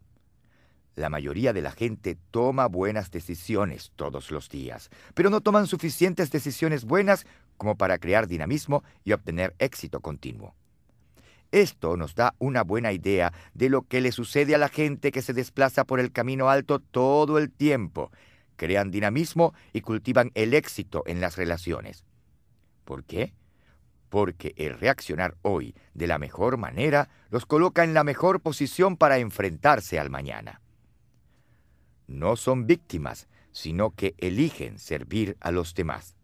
la mayoría de la gente toma buenas decisiones todos los días, pero no toman suficientes decisiones buenas como para crear dinamismo y obtener éxito continuo. Esto nos da una buena idea de lo que le sucede a la gente que se desplaza por el camino alto todo el tiempo. Crean dinamismo y cultivan el éxito en las relaciones. ¿Por qué? Porque el reaccionar hoy de la mejor manera los coloca en la mejor posición para enfrentarse al mañana no son víctimas, sino que eligen servir a los demás.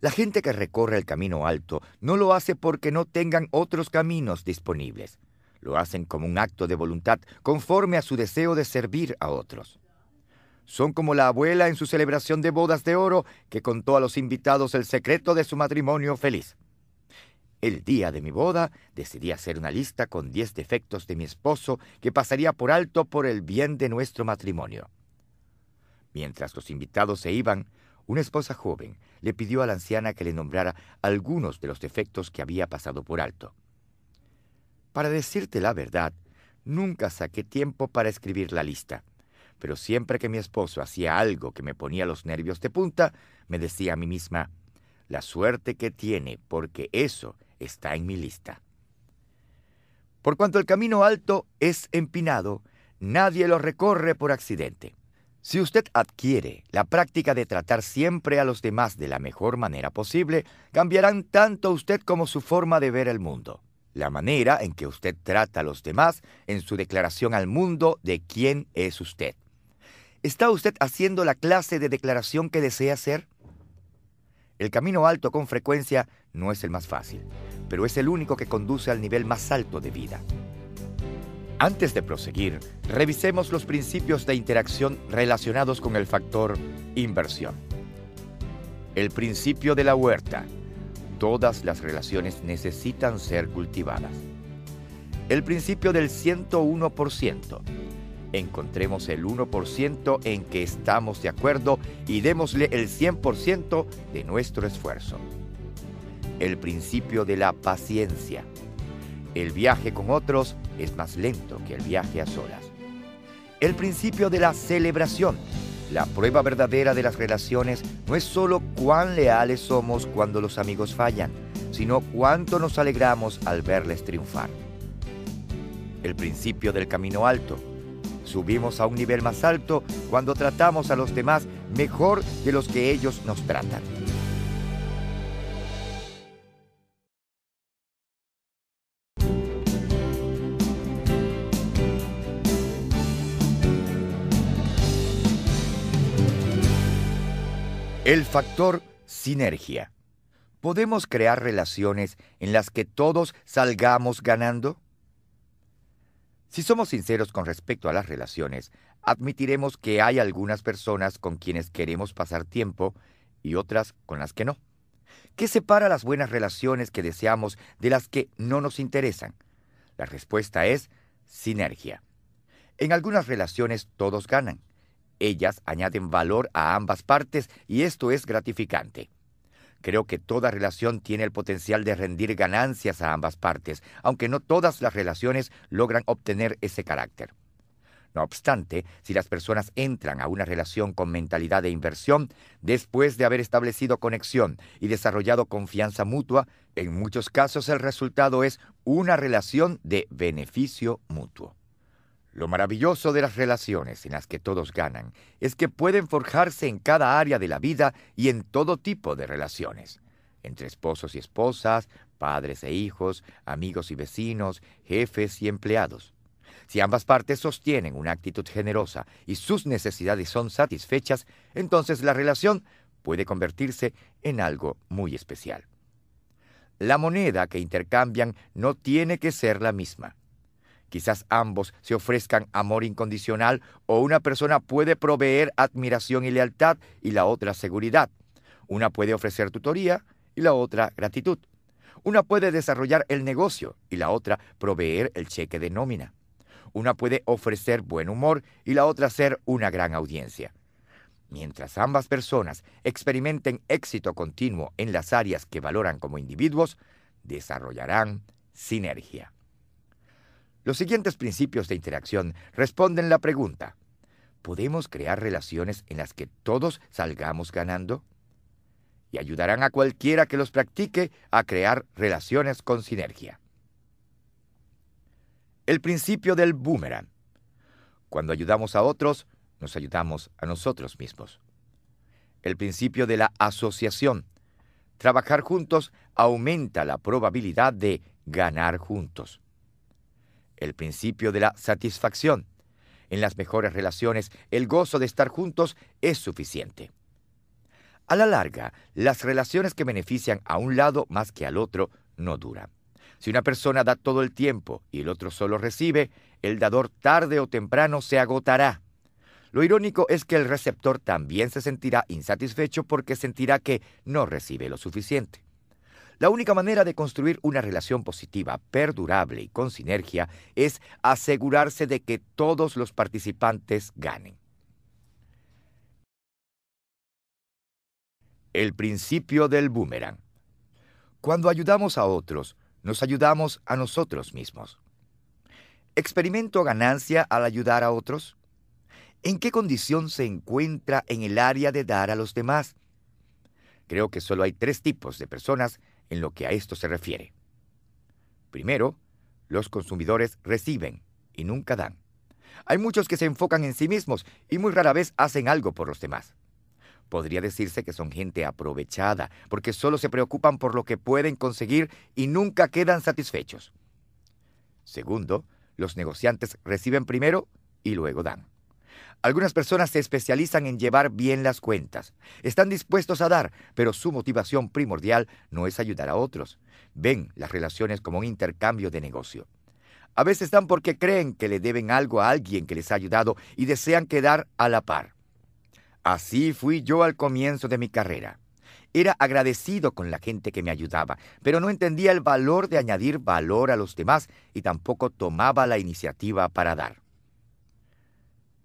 La gente que recorre el camino alto no lo hace porque no tengan otros caminos disponibles. Lo hacen como un acto de voluntad conforme a su deseo de servir a otros. Son como la abuela en su celebración de bodas de oro que contó a los invitados el secreto de su matrimonio feliz. El día de mi boda decidí hacer una lista con diez defectos de mi esposo que pasaría por alto por el bien de nuestro matrimonio. Mientras los invitados se iban, una esposa joven le pidió a la anciana que le nombrara algunos de los defectos que había pasado por alto. Para decirte la verdad, nunca saqué tiempo para escribir la lista, pero siempre que mi esposo hacía algo que me ponía los nervios de punta, me decía a mí misma, la suerte que tiene, porque eso está en mi lista. Por cuanto el camino alto es empinado, nadie lo recorre por accidente. Si usted adquiere la práctica de tratar siempre a los demás de la mejor manera posible, cambiarán tanto usted como su forma de ver el mundo. La manera en que usted trata a los demás en su declaración al mundo de quién es usted. ¿Está usted haciendo la clase de declaración que desea hacer? El camino alto con frecuencia no es el más fácil, pero es el único que conduce al nivel más alto de vida. Antes de proseguir, revisemos los principios de interacción relacionados con el factor inversión. El principio de la huerta. Todas las relaciones necesitan ser cultivadas. El principio del 101% encontremos el 1% en que estamos de acuerdo y démosle el 100% de nuestro esfuerzo. El principio de la paciencia. El viaje con otros es más lento que el viaje a solas. El principio de la celebración. La prueba verdadera de las relaciones no es sólo cuán leales somos cuando los amigos fallan, sino cuánto nos alegramos al verles triunfar. El principio del camino alto. Subimos a un nivel más alto cuando tratamos a los demás mejor de los que ellos nos tratan. El factor sinergia. ¿Podemos crear relaciones en las que todos salgamos ganando? Si somos sinceros con respecto a las relaciones, admitiremos que hay algunas personas con quienes queremos pasar tiempo y otras con las que no. ¿Qué separa las buenas relaciones que deseamos de las que no nos interesan? La respuesta es sinergia. En algunas relaciones todos ganan. Ellas añaden valor a ambas partes y esto es gratificante. Creo que toda relación tiene el potencial de rendir ganancias a ambas partes, aunque no todas las relaciones logran obtener ese carácter. No obstante, si las personas entran a una relación con mentalidad de inversión, después de haber establecido conexión y desarrollado confianza mutua, en muchos casos el resultado es una relación de beneficio mutuo. Lo maravilloso de las relaciones en las que todos ganan es que pueden forjarse en cada área de la vida y en todo tipo de relaciones, entre esposos y esposas, padres e hijos, amigos y vecinos, jefes y empleados. Si ambas partes sostienen una actitud generosa y sus necesidades son satisfechas, entonces la relación puede convertirse en algo muy especial. La moneda que intercambian no tiene que ser la misma. Quizás ambos se ofrezcan amor incondicional o una persona puede proveer admiración y lealtad y la otra seguridad. Una puede ofrecer tutoría y la otra gratitud. Una puede desarrollar el negocio y la otra proveer el cheque de nómina. Una puede ofrecer buen humor y la otra ser una gran audiencia. Mientras ambas personas experimenten éxito continuo en las áreas que valoran como individuos, desarrollarán sinergia. Los siguientes principios de interacción responden la pregunta, ¿podemos crear relaciones en las que todos salgamos ganando? Y ayudarán a cualquiera que los practique a crear relaciones con sinergia. El principio del boomerang. Cuando ayudamos a otros, nos ayudamos a nosotros mismos. El principio de la asociación. Trabajar juntos aumenta la probabilidad de ganar juntos el principio de la satisfacción. En las mejores relaciones, el gozo de estar juntos es suficiente. A la larga, las relaciones que benefician a un lado más que al otro no duran. Si una persona da todo el tiempo y el otro solo recibe, el dador tarde o temprano se agotará. Lo irónico es que el receptor también se sentirá insatisfecho porque sentirá que no recibe lo suficiente. La única manera de construir una relación positiva, perdurable y con sinergia es asegurarse de que todos los participantes ganen. El principio del boomerang. Cuando ayudamos a otros, nos ayudamos a nosotros mismos. ¿Experimento ganancia al ayudar a otros? ¿En qué condición se encuentra en el área de dar a los demás? Creo que solo hay tres tipos de personas en lo que a esto se refiere. Primero, los consumidores reciben y nunca dan. Hay muchos que se enfocan en sí mismos y muy rara vez hacen algo por los demás. Podría decirse que son gente aprovechada porque solo se preocupan por lo que pueden conseguir y nunca quedan satisfechos. Segundo, los negociantes reciben primero y luego dan. Algunas personas se especializan en llevar bien las cuentas. Están dispuestos a dar, pero su motivación primordial no es ayudar a otros. Ven las relaciones como un intercambio de negocio. A veces dan porque creen que le deben algo a alguien que les ha ayudado y desean quedar a la par. Así fui yo al comienzo de mi carrera. Era agradecido con la gente que me ayudaba, pero no entendía el valor de añadir valor a los demás y tampoco tomaba la iniciativa para dar.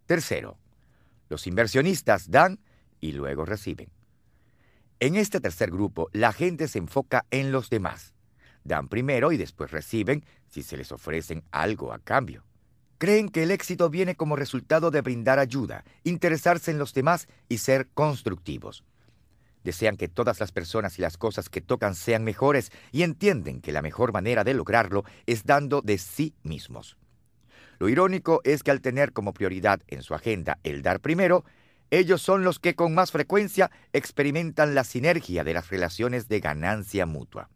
Tercero, los inversionistas dan y luego reciben. En este tercer grupo, la gente se enfoca en los demás. Dan primero y después reciben si se les ofrecen algo a cambio. Creen que el éxito viene como resultado de brindar ayuda, interesarse en los demás y ser constructivos. Desean que todas las personas y las cosas que tocan sean mejores y entienden que la mejor manera de lograrlo es dando de sí mismos. Lo irónico es que al tener como prioridad en su agenda el dar primero, ellos son los que con más frecuencia experimentan la sinergia de las relaciones de ganancia mutua.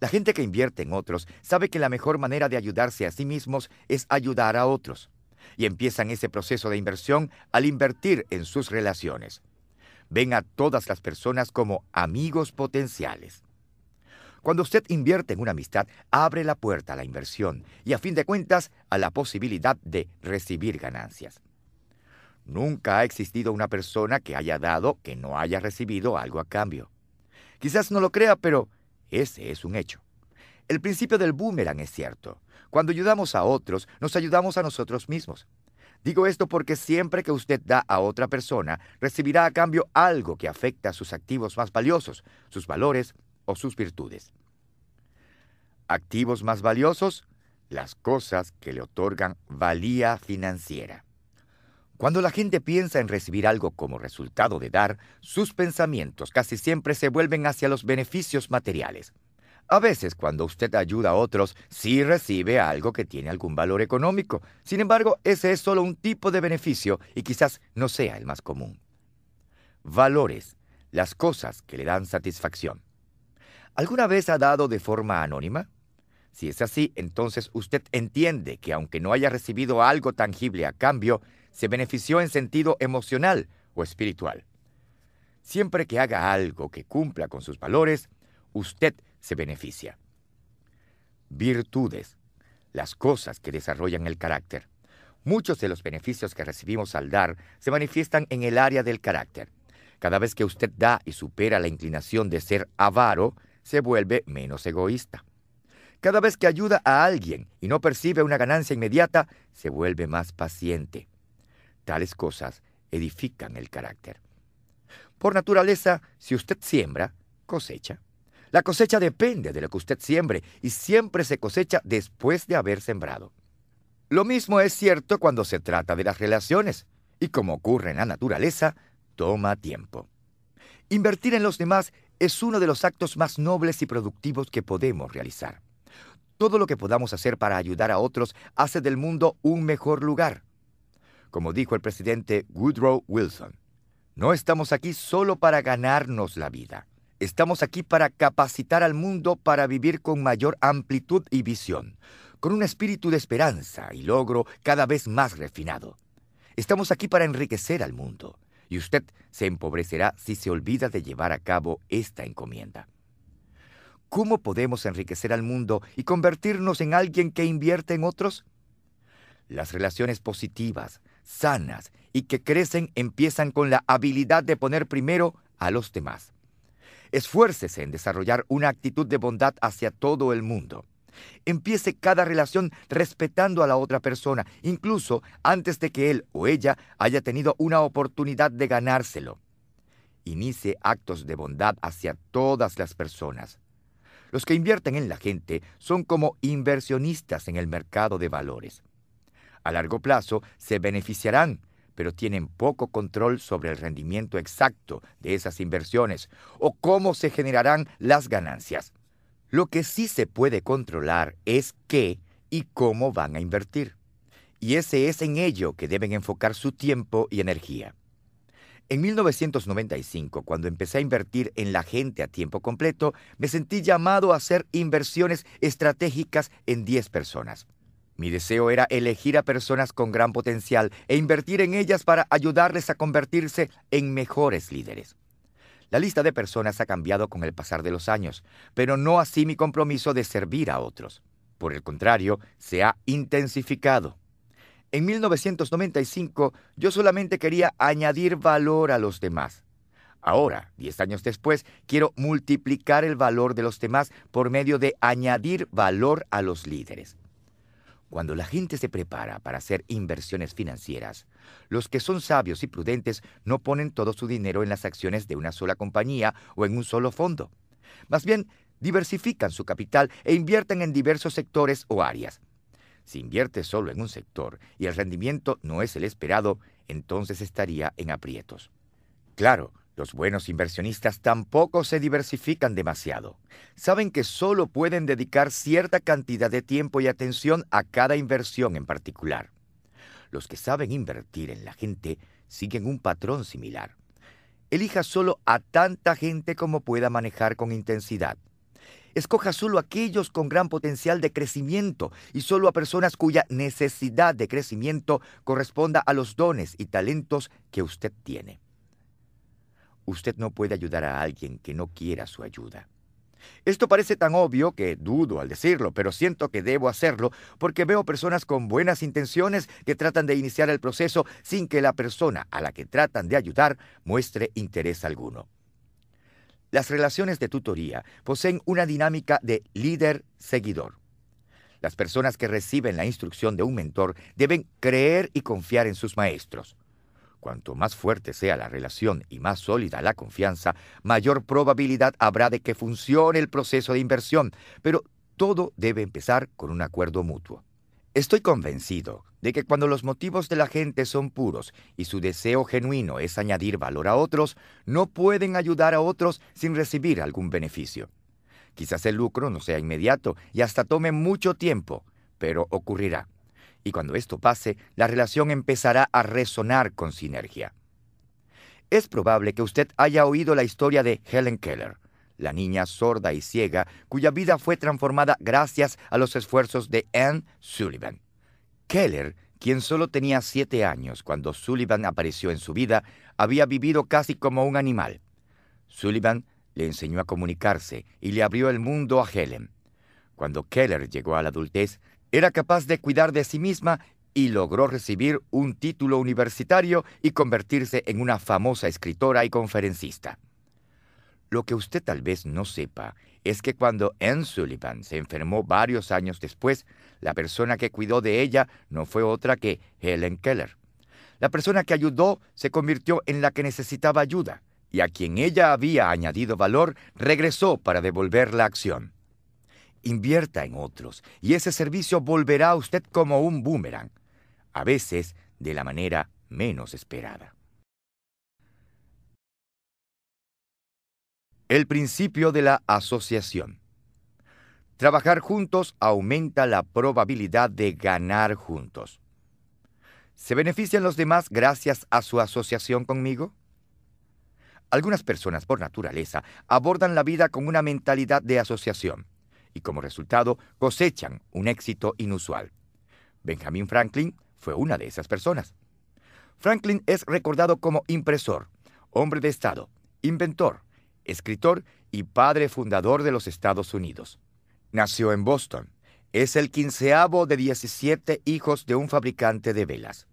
La gente que invierte en otros sabe que la mejor manera de ayudarse a sí mismos es ayudar a otros, y empiezan ese proceso de inversión al invertir en sus relaciones. Ven a todas las personas como amigos potenciales. Cuando usted invierte en una amistad, abre la puerta a la inversión y a fin de cuentas a la posibilidad de recibir ganancias. Nunca ha existido una persona que haya dado que no haya recibido algo a cambio. Quizás no lo crea, pero ese es un hecho. El principio del boomerang es cierto. Cuando ayudamos a otros, nos ayudamos a nosotros mismos. Digo esto porque siempre que usted da a otra persona, recibirá a cambio algo que afecta a sus activos más valiosos, sus valores, o sus virtudes. Activos más valiosos, las cosas que le otorgan valía financiera. Cuando la gente piensa en recibir algo como resultado de dar, sus pensamientos casi siempre se vuelven hacia los beneficios materiales. A veces cuando usted ayuda a otros, sí recibe algo que tiene algún valor económico. Sin embargo, ese es solo un tipo de beneficio y quizás no sea el más común. Valores, las cosas que le dan satisfacción. ¿Alguna vez ha dado de forma anónima? Si es así, entonces usted entiende que aunque no haya recibido algo tangible a cambio, se benefició en sentido emocional o espiritual. Siempre que haga algo que cumpla con sus valores, usted se beneficia. Virtudes. Las cosas que desarrollan el carácter. Muchos de los beneficios que recibimos al dar se manifiestan en el área del carácter. Cada vez que usted da y supera la inclinación de ser avaro, se vuelve menos egoísta. Cada vez que ayuda a alguien y no percibe una ganancia inmediata, se vuelve más paciente. Tales cosas edifican el carácter. Por naturaleza, si usted siembra, cosecha. La cosecha depende de lo que usted siembre y siempre se cosecha después de haber sembrado. Lo mismo es cierto cuando se trata de las relaciones y como ocurre en la naturaleza, toma tiempo. Invertir en los demás es uno de los actos más nobles y productivos que podemos realizar. Todo lo que podamos hacer para ayudar a otros hace del mundo un mejor lugar. Como dijo el presidente Woodrow Wilson, no estamos aquí solo para ganarnos la vida. Estamos aquí para capacitar al mundo para vivir con mayor amplitud y visión, con un espíritu de esperanza y logro cada vez más refinado. Estamos aquí para enriquecer al mundo y usted se empobrecerá si se olvida de llevar a cabo esta encomienda. ¿Cómo podemos enriquecer al mundo y convertirnos en alguien que invierte en otros? Las relaciones positivas, sanas y que crecen empiezan con la habilidad de poner primero a los demás. Esfuércese en desarrollar una actitud de bondad hacia todo el mundo. Empiece cada relación respetando a la otra persona, incluso antes de que él o ella haya tenido una oportunidad de ganárselo. Inicie actos de bondad hacia todas las personas. Los que invierten en la gente son como inversionistas en el mercado de valores. A largo plazo se beneficiarán, pero tienen poco control sobre el rendimiento exacto de esas inversiones o cómo se generarán las ganancias. Lo que sí se puede controlar es qué y cómo van a invertir. Y ese es en ello que deben enfocar su tiempo y energía. En 1995, cuando empecé a invertir en la gente a tiempo completo, me sentí llamado a hacer inversiones estratégicas en 10 personas. Mi deseo era elegir a personas con gran potencial e invertir en ellas para ayudarles a convertirse en mejores líderes. La lista de personas ha cambiado con el pasar de los años, pero no así mi compromiso de servir a otros. Por el contrario, se ha intensificado. En 1995 yo solamente quería añadir valor a los demás. Ahora, 10 años después, quiero multiplicar el valor de los demás por medio de añadir valor a los líderes. Cuando la gente se prepara para hacer inversiones financieras, los que son sabios y prudentes no ponen todo su dinero en las acciones de una sola compañía o en un solo fondo. Más bien, diversifican su capital e invierten en diversos sectores o áreas. Si invierte solo en un sector y el rendimiento no es el esperado, entonces estaría en aprietos. Claro, los buenos inversionistas tampoco se diversifican demasiado. Saben que solo pueden dedicar cierta cantidad de tiempo y atención a cada inversión en particular. Los que saben invertir en la gente siguen un patrón similar. Elija solo a tanta gente como pueda manejar con intensidad. Escoja solo aquellos con gran potencial de crecimiento y solo a personas cuya necesidad de crecimiento corresponda a los dones y talentos que usted tiene. Usted no puede ayudar a alguien que no quiera su ayuda. Esto parece tan obvio que dudo al decirlo, pero siento que debo hacerlo porque veo personas con buenas intenciones que tratan de iniciar el proceso sin que la persona a la que tratan de ayudar muestre interés alguno. Las relaciones de tutoría poseen una dinámica de líder-seguidor. Las personas que reciben la instrucción de un mentor deben creer y confiar en sus maestros. Cuanto más fuerte sea la relación y más sólida la confianza, mayor probabilidad habrá de que funcione el proceso de inversión, pero todo debe empezar con un acuerdo mutuo. Estoy convencido de que cuando los motivos de la gente son puros y su deseo genuino es añadir valor a otros, no pueden ayudar a otros sin recibir algún beneficio. Quizás el lucro no sea inmediato y hasta tome mucho tiempo, pero ocurrirá. Y cuando esto pase, la relación empezará a resonar con sinergia. Es probable que usted haya oído la historia de Helen Keller, la niña sorda y ciega cuya vida fue transformada gracias a los esfuerzos de Anne Sullivan. Keller, quien solo tenía siete años cuando Sullivan apareció en su vida, había vivido casi como un animal. Sullivan le enseñó a comunicarse y le abrió el mundo a Helen. Cuando Keller llegó a la adultez, era capaz de cuidar de sí misma y logró recibir un título universitario y convertirse en una famosa escritora y conferencista. Lo que usted tal vez no sepa es que cuando Anne Sullivan se enfermó varios años después, la persona que cuidó de ella no fue otra que Helen Keller. La persona que ayudó se convirtió en la que necesitaba ayuda y a quien ella había añadido valor regresó para devolver la acción invierta en otros y ese servicio volverá a usted como un boomerang, a veces de la manera menos esperada. El principio de la asociación. Trabajar juntos aumenta la probabilidad de ganar juntos. ¿Se benefician los demás gracias a su asociación conmigo? Algunas personas por naturaleza abordan la vida con una mentalidad de asociación y como resultado cosechan un éxito inusual. Benjamin Franklin fue una de esas personas. Franklin es recordado como impresor, hombre de Estado, inventor, escritor y padre fundador de los Estados Unidos. Nació en Boston. Es el quinceavo de 17 hijos de un fabricante de velas.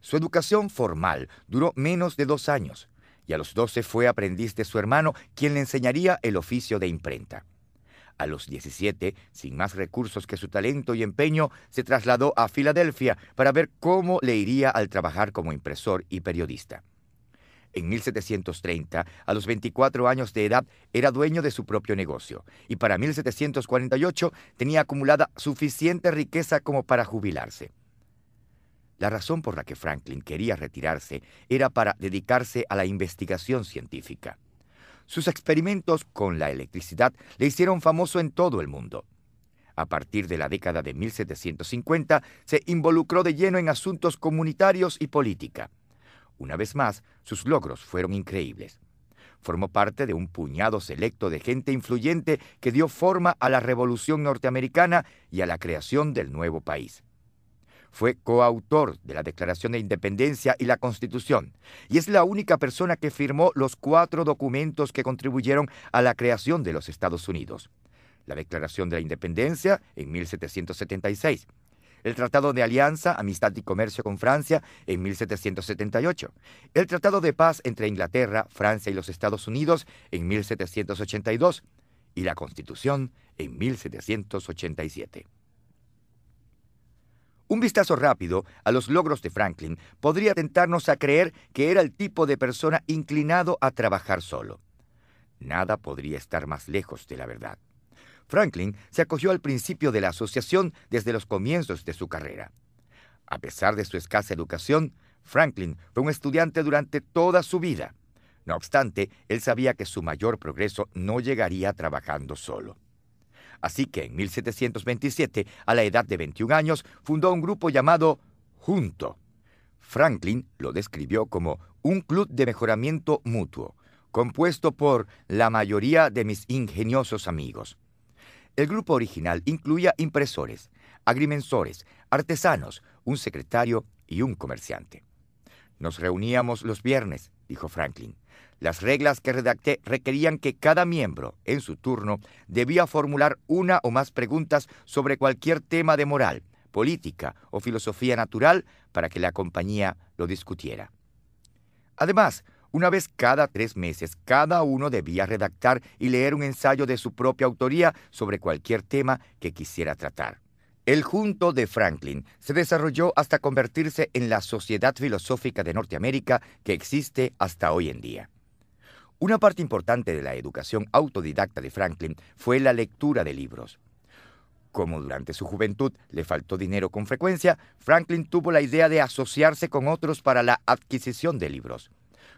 Su educación formal duró menos de dos años y a los 12 fue aprendiz de su hermano, quien le enseñaría el oficio de imprenta. A los 17, sin más recursos que su talento y empeño, se trasladó a Filadelfia para ver cómo le iría al trabajar como impresor y periodista. En 1730, a los 24 años de edad, era dueño de su propio negocio y para 1748 tenía acumulada suficiente riqueza como para jubilarse. La razón por la que Franklin quería retirarse era para dedicarse a la investigación científica. Sus experimentos con la electricidad le hicieron famoso en todo el mundo. A partir de la década de 1750 se involucró de lleno en asuntos comunitarios y política. Una vez más, sus logros fueron increíbles. Formó parte de un puñado selecto de gente influyente que dio forma a la Revolución norteamericana y a la creación del nuevo país. Fue coautor de la Declaración de Independencia y la Constitución y es la única persona que firmó los cuatro documentos que contribuyeron a la creación de los Estados Unidos. La Declaración de la Independencia en 1776, el Tratado de Alianza, Amistad y Comercio con Francia en 1778, el Tratado de Paz entre Inglaterra, Francia y los Estados Unidos en 1782 y la Constitución en 1787. Un vistazo rápido a los logros de Franklin podría tentarnos a creer que era el tipo de persona inclinado a trabajar solo. Nada podría estar más lejos de la verdad. Franklin se acogió al principio de la asociación desde los comienzos de su carrera. A pesar de su escasa educación, Franklin fue un estudiante durante toda su vida. No obstante, él sabía que su mayor progreso no llegaría trabajando solo. Así que en 1727, a la edad de 21 años, fundó un grupo llamado Junto. Franklin lo describió como un club de mejoramiento mutuo, compuesto por la mayoría de mis ingeniosos amigos. El grupo original incluía impresores, agrimensores, artesanos, un secretario y un comerciante. Nos reuníamos los viernes, dijo Franklin. Las reglas que redacté requerían que cada miembro, en su turno, debía formular una o más preguntas sobre cualquier tema de moral, política o filosofía natural para que la compañía lo discutiera. Además, una vez cada tres meses, cada uno debía redactar y leer un ensayo de su propia autoría sobre cualquier tema que quisiera tratar. El junto de Franklin se desarrolló hasta convertirse en la Sociedad Filosófica de Norteamérica que existe hasta hoy en día. Una parte importante de la educación autodidacta de Franklin fue la lectura de libros. Como durante su juventud le faltó dinero con frecuencia, Franklin tuvo la idea de asociarse con otros para la adquisición de libros.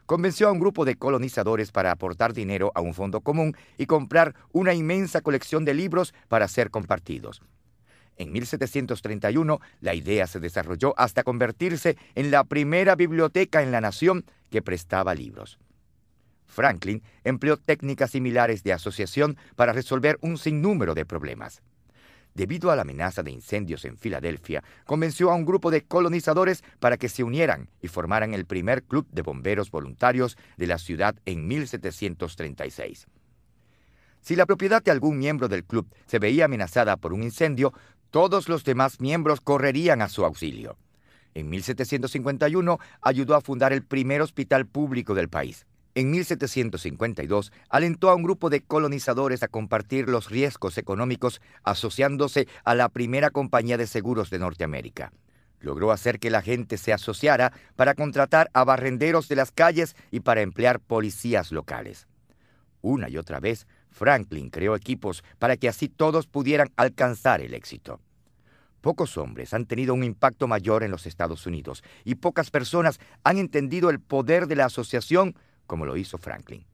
Convenció a un grupo de colonizadores para aportar dinero a un fondo común y comprar una inmensa colección de libros para ser compartidos. En 1731, la idea se desarrolló hasta convertirse en la primera biblioteca en la nación que prestaba libros. Franklin empleó técnicas similares de asociación para resolver un sinnúmero de problemas. Debido a la amenaza de incendios en Filadelfia, convenció a un grupo de colonizadores para que se unieran y formaran el primer club de bomberos voluntarios de la ciudad en 1736. Si la propiedad de algún miembro del club se veía amenazada por un incendio, todos los demás miembros correrían a su auxilio. En 1751 ayudó a fundar el primer hospital público del país. En 1752 alentó a un grupo de colonizadores a compartir los riesgos económicos asociándose a la primera compañía de seguros de Norteamérica. Logró hacer que la gente se asociara para contratar a barrenderos de las calles y para emplear policías locales. Una y otra vez, Franklin creó equipos para que así todos pudieran alcanzar el éxito. Pocos hombres han tenido un impacto mayor en los Estados Unidos y pocas personas han entendido el poder de la asociación como lo hizo Franklin.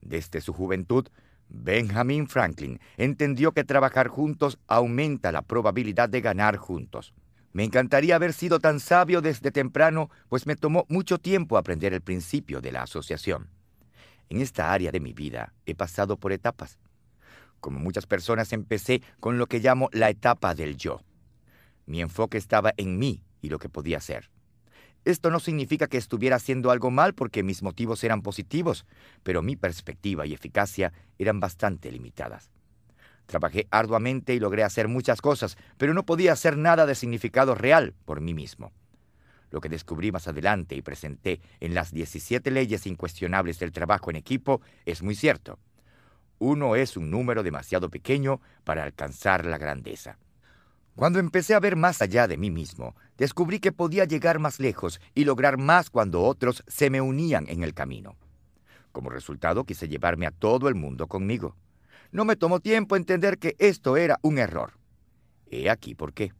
Desde su juventud, Benjamin Franklin entendió que trabajar juntos aumenta la probabilidad de ganar juntos. Me encantaría haber sido tan sabio desde temprano, pues me tomó mucho tiempo aprender el principio de la asociación. En esta área de mi vida he pasado por etapas. Como muchas personas empecé con lo que llamo la etapa del yo. Mi enfoque estaba en mí y lo que podía hacer. Esto no significa que estuviera haciendo algo mal porque mis motivos eran positivos, pero mi perspectiva y eficacia eran bastante limitadas. Trabajé arduamente y logré hacer muchas cosas, pero no podía hacer nada de significado real por mí mismo. Lo que descubrí más adelante y presenté en las 17 leyes incuestionables del trabajo en equipo es muy cierto. Uno es un número demasiado pequeño para alcanzar la grandeza. Cuando empecé a ver más allá de mí mismo, descubrí que podía llegar más lejos y lograr más cuando otros se me unían en el camino. Como resultado quise llevarme a todo el mundo conmigo. No me tomó tiempo entender que esto era un error. He aquí por qué.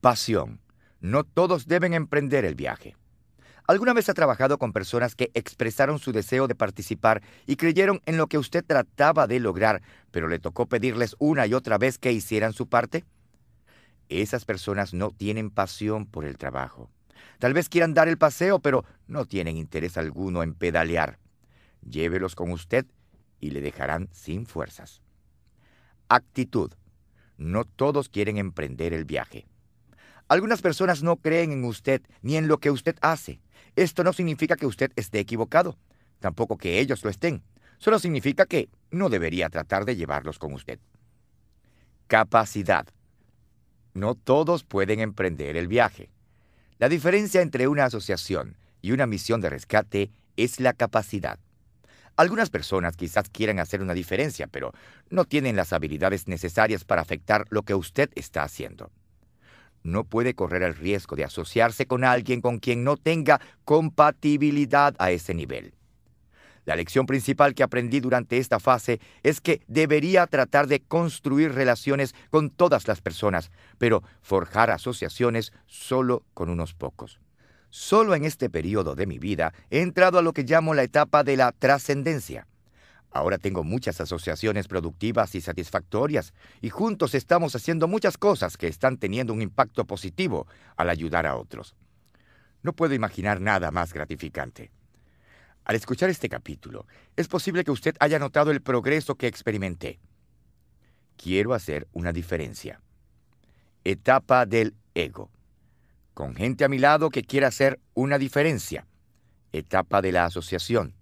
Pasión. No todos deben emprender el viaje. ¿Alguna vez ha trabajado con personas que expresaron su deseo de participar y creyeron en lo que usted trataba de lograr, pero le tocó pedirles una y otra vez que hicieran su parte? Esas personas no tienen pasión por el trabajo. Tal vez quieran dar el paseo, pero no tienen interés alguno en pedalear. Llévelos con usted y le dejarán sin fuerzas. Actitud. No todos quieren emprender el viaje. Algunas personas no creen en usted ni en lo que usted hace. Esto no significa que usted esté equivocado, tampoco que ellos lo estén. Solo significa que no debería tratar de llevarlos con usted. Capacidad. No todos pueden emprender el viaje. La diferencia entre una asociación y una misión de rescate es la capacidad. Algunas personas quizás quieran hacer una diferencia, pero no tienen las habilidades necesarias para afectar lo que usted está haciendo. No puede correr el riesgo de asociarse con alguien con quien no tenga compatibilidad a ese nivel. La lección principal que aprendí durante esta fase es que debería tratar de construir relaciones con todas las personas, pero forjar asociaciones solo con unos pocos. Solo en este periodo de mi vida he entrado a lo que llamo la etapa de la trascendencia. Ahora tengo muchas asociaciones productivas y satisfactorias y juntos estamos haciendo muchas cosas que están teniendo un impacto positivo al ayudar a otros. No puedo imaginar nada más gratificante. Al escuchar este capítulo, es posible que usted haya notado el progreso que experimenté. Quiero hacer una diferencia. Etapa del ego. Con gente a mi lado que quiera hacer una diferencia. Etapa de la asociación.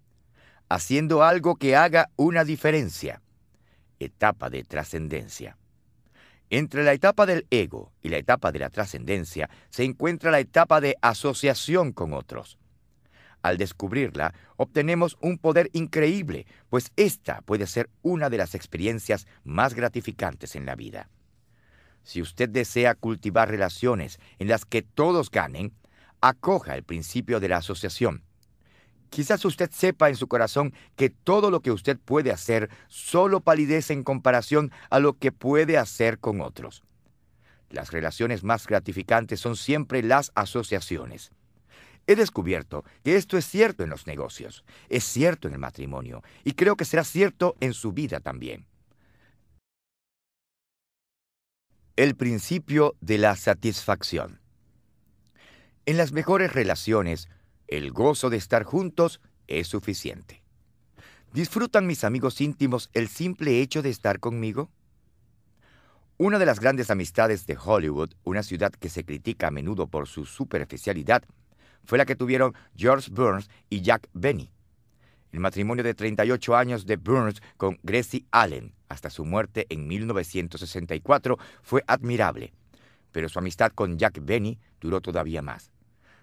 Haciendo algo que haga una diferencia. Etapa de trascendencia. Entre la etapa del ego y la etapa de la trascendencia se encuentra la etapa de asociación con otros al descubrirla, obtenemos un poder increíble, pues esta puede ser una de las experiencias más gratificantes en la vida. Si usted desea cultivar relaciones en las que todos ganen, acoja el principio de la asociación. Quizás usted sepa en su corazón que todo lo que usted puede hacer solo palidece en comparación a lo que puede hacer con otros. Las relaciones más gratificantes son siempre las asociaciones. He descubierto que esto es cierto en los negocios, es cierto en el matrimonio y creo que será cierto en su vida también. El principio de la satisfacción. En las mejores relaciones, el gozo de estar juntos es suficiente. ¿Disfrutan mis amigos íntimos el simple hecho de estar conmigo? Una de las grandes amistades de Hollywood, una ciudad que se critica a menudo por su superficialidad, fue la que tuvieron George Burns y Jack Benny. El matrimonio de 38 años de Burns con Gracie Allen hasta su muerte en 1964 fue admirable, pero su amistad con Jack Benny duró todavía más.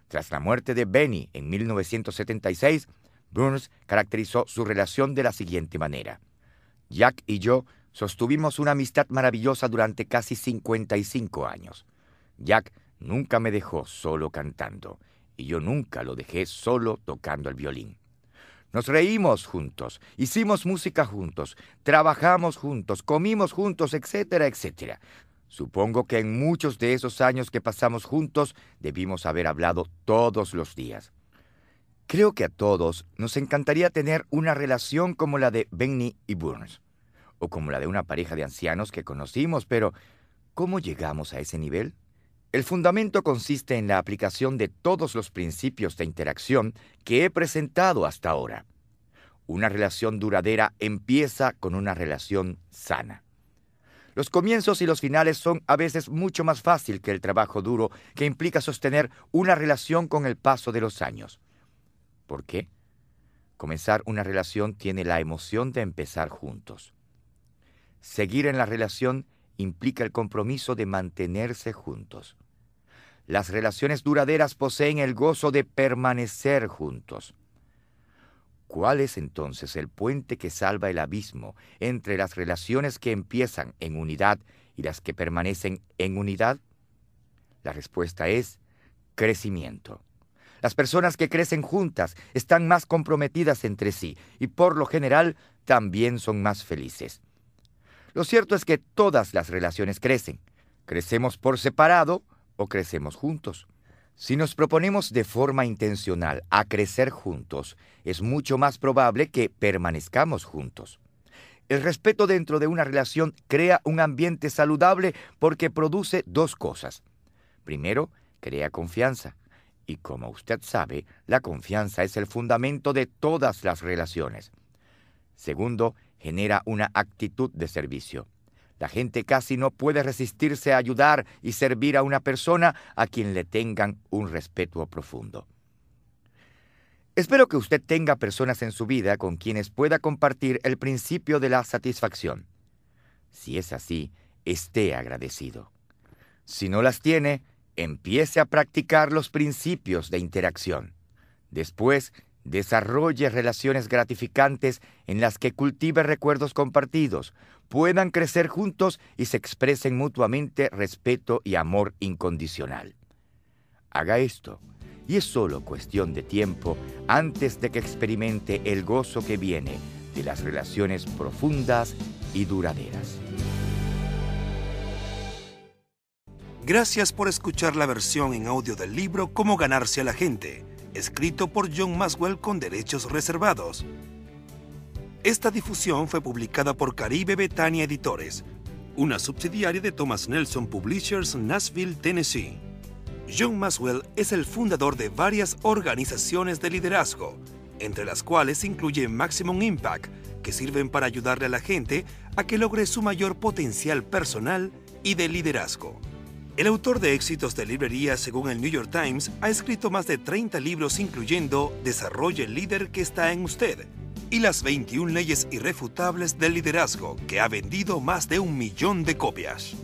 Tras la muerte de Benny en 1976, Burns caracterizó su relación de la siguiente manera. Jack y yo sostuvimos una amistad maravillosa durante casi 55 años. Jack nunca me dejó solo cantando y yo nunca lo dejé solo tocando el violín. Nos reímos juntos, hicimos música juntos, trabajamos juntos, comimos juntos, etcétera, etcétera. Supongo que en muchos de esos años que pasamos juntos debimos haber hablado todos los días. Creo que a todos nos encantaría tener una relación como la de Benny y Burns, o como la de una pareja de ancianos que conocimos, pero ¿cómo llegamos a ese nivel? El fundamento consiste en la aplicación de todos los principios de interacción que he presentado hasta ahora. Una relación duradera empieza con una relación sana. Los comienzos y los finales son a veces mucho más fácil que el trabajo duro que implica sostener una relación con el paso de los años. ¿Por qué? Comenzar una relación tiene la emoción de empezar juntos. Seguir en la relación implica el compromiso de mantenerse juntos. Las relaciones duraderas poseen el gozo de permanecer juntos. ¿Cuál es entonces el puente que salva el abismo entre las relaciones que empiezan en unidad y las que permanecen en unidad? La respuesta es crecimiento. Las personas que crecen juntas están más comprometidas entre sí y por lo general también son más felices. Lo cierto es que todas las relaciones crecen. Crecemos por separado o crecemos juntos. Si nos proponemos de forma intencional a crecer juntos, es mucho más probable que permanezcamos juntos. El respeto dentro de una relación crea un ambiente saludable porque produce dos cosas. Primero, crea confianza. Y como usted sabe, la confianza es el fundamento de todas las relaciones. Segundo, genera una actitud de servicio. La gente casi no puede resistirse a ayudar y servir a una persona a quien le tengan un respeto profundo. Espero que usted tenga personas en su vida con quienes pueda compartir el principio de la satisfacción. Si es así, esté agradecido. Si no las tiene, empiece a practicar los principios de interacción. Después, desarrolle relaciones gratificantes en las que cultive recuerdos compartidos, puedan crecer juntos y se expresen mutuamente respeto y amor incondicional. Haga esto, y es solo cuestión de tiempo antes de que experimente el gozo que viene de las relaciones profundas y duraderas. Gracias por escuchar la versión en audio del libro Cómo ganarse a la gente, escrito por John Maswell con derechos reservados. Esta difusión fue publicada por Caribe Betania Editores, una subsidiaria de Thomas Nelson Publishers Nashville, Tennessee. John Maxwell es el fundador de varias organizaciones de liderazgo, entre las cuales incluye Maximum Impact, que sirven para ayudarle a la gente a que logre su mayor potencial personal y de liderazgo. El autor de éxitos de librería, según el New York Times, ha escrito más de 30 libros incluyendo Desarrolle el líder que está en usted, y las 21 leyes irrefutables del liderazgo, que ha vendido más de un millón de copias.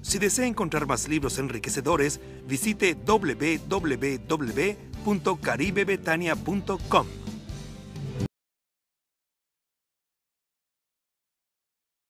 Si desea encontrar más libros enriquecedores, visite www.caribebetania.com.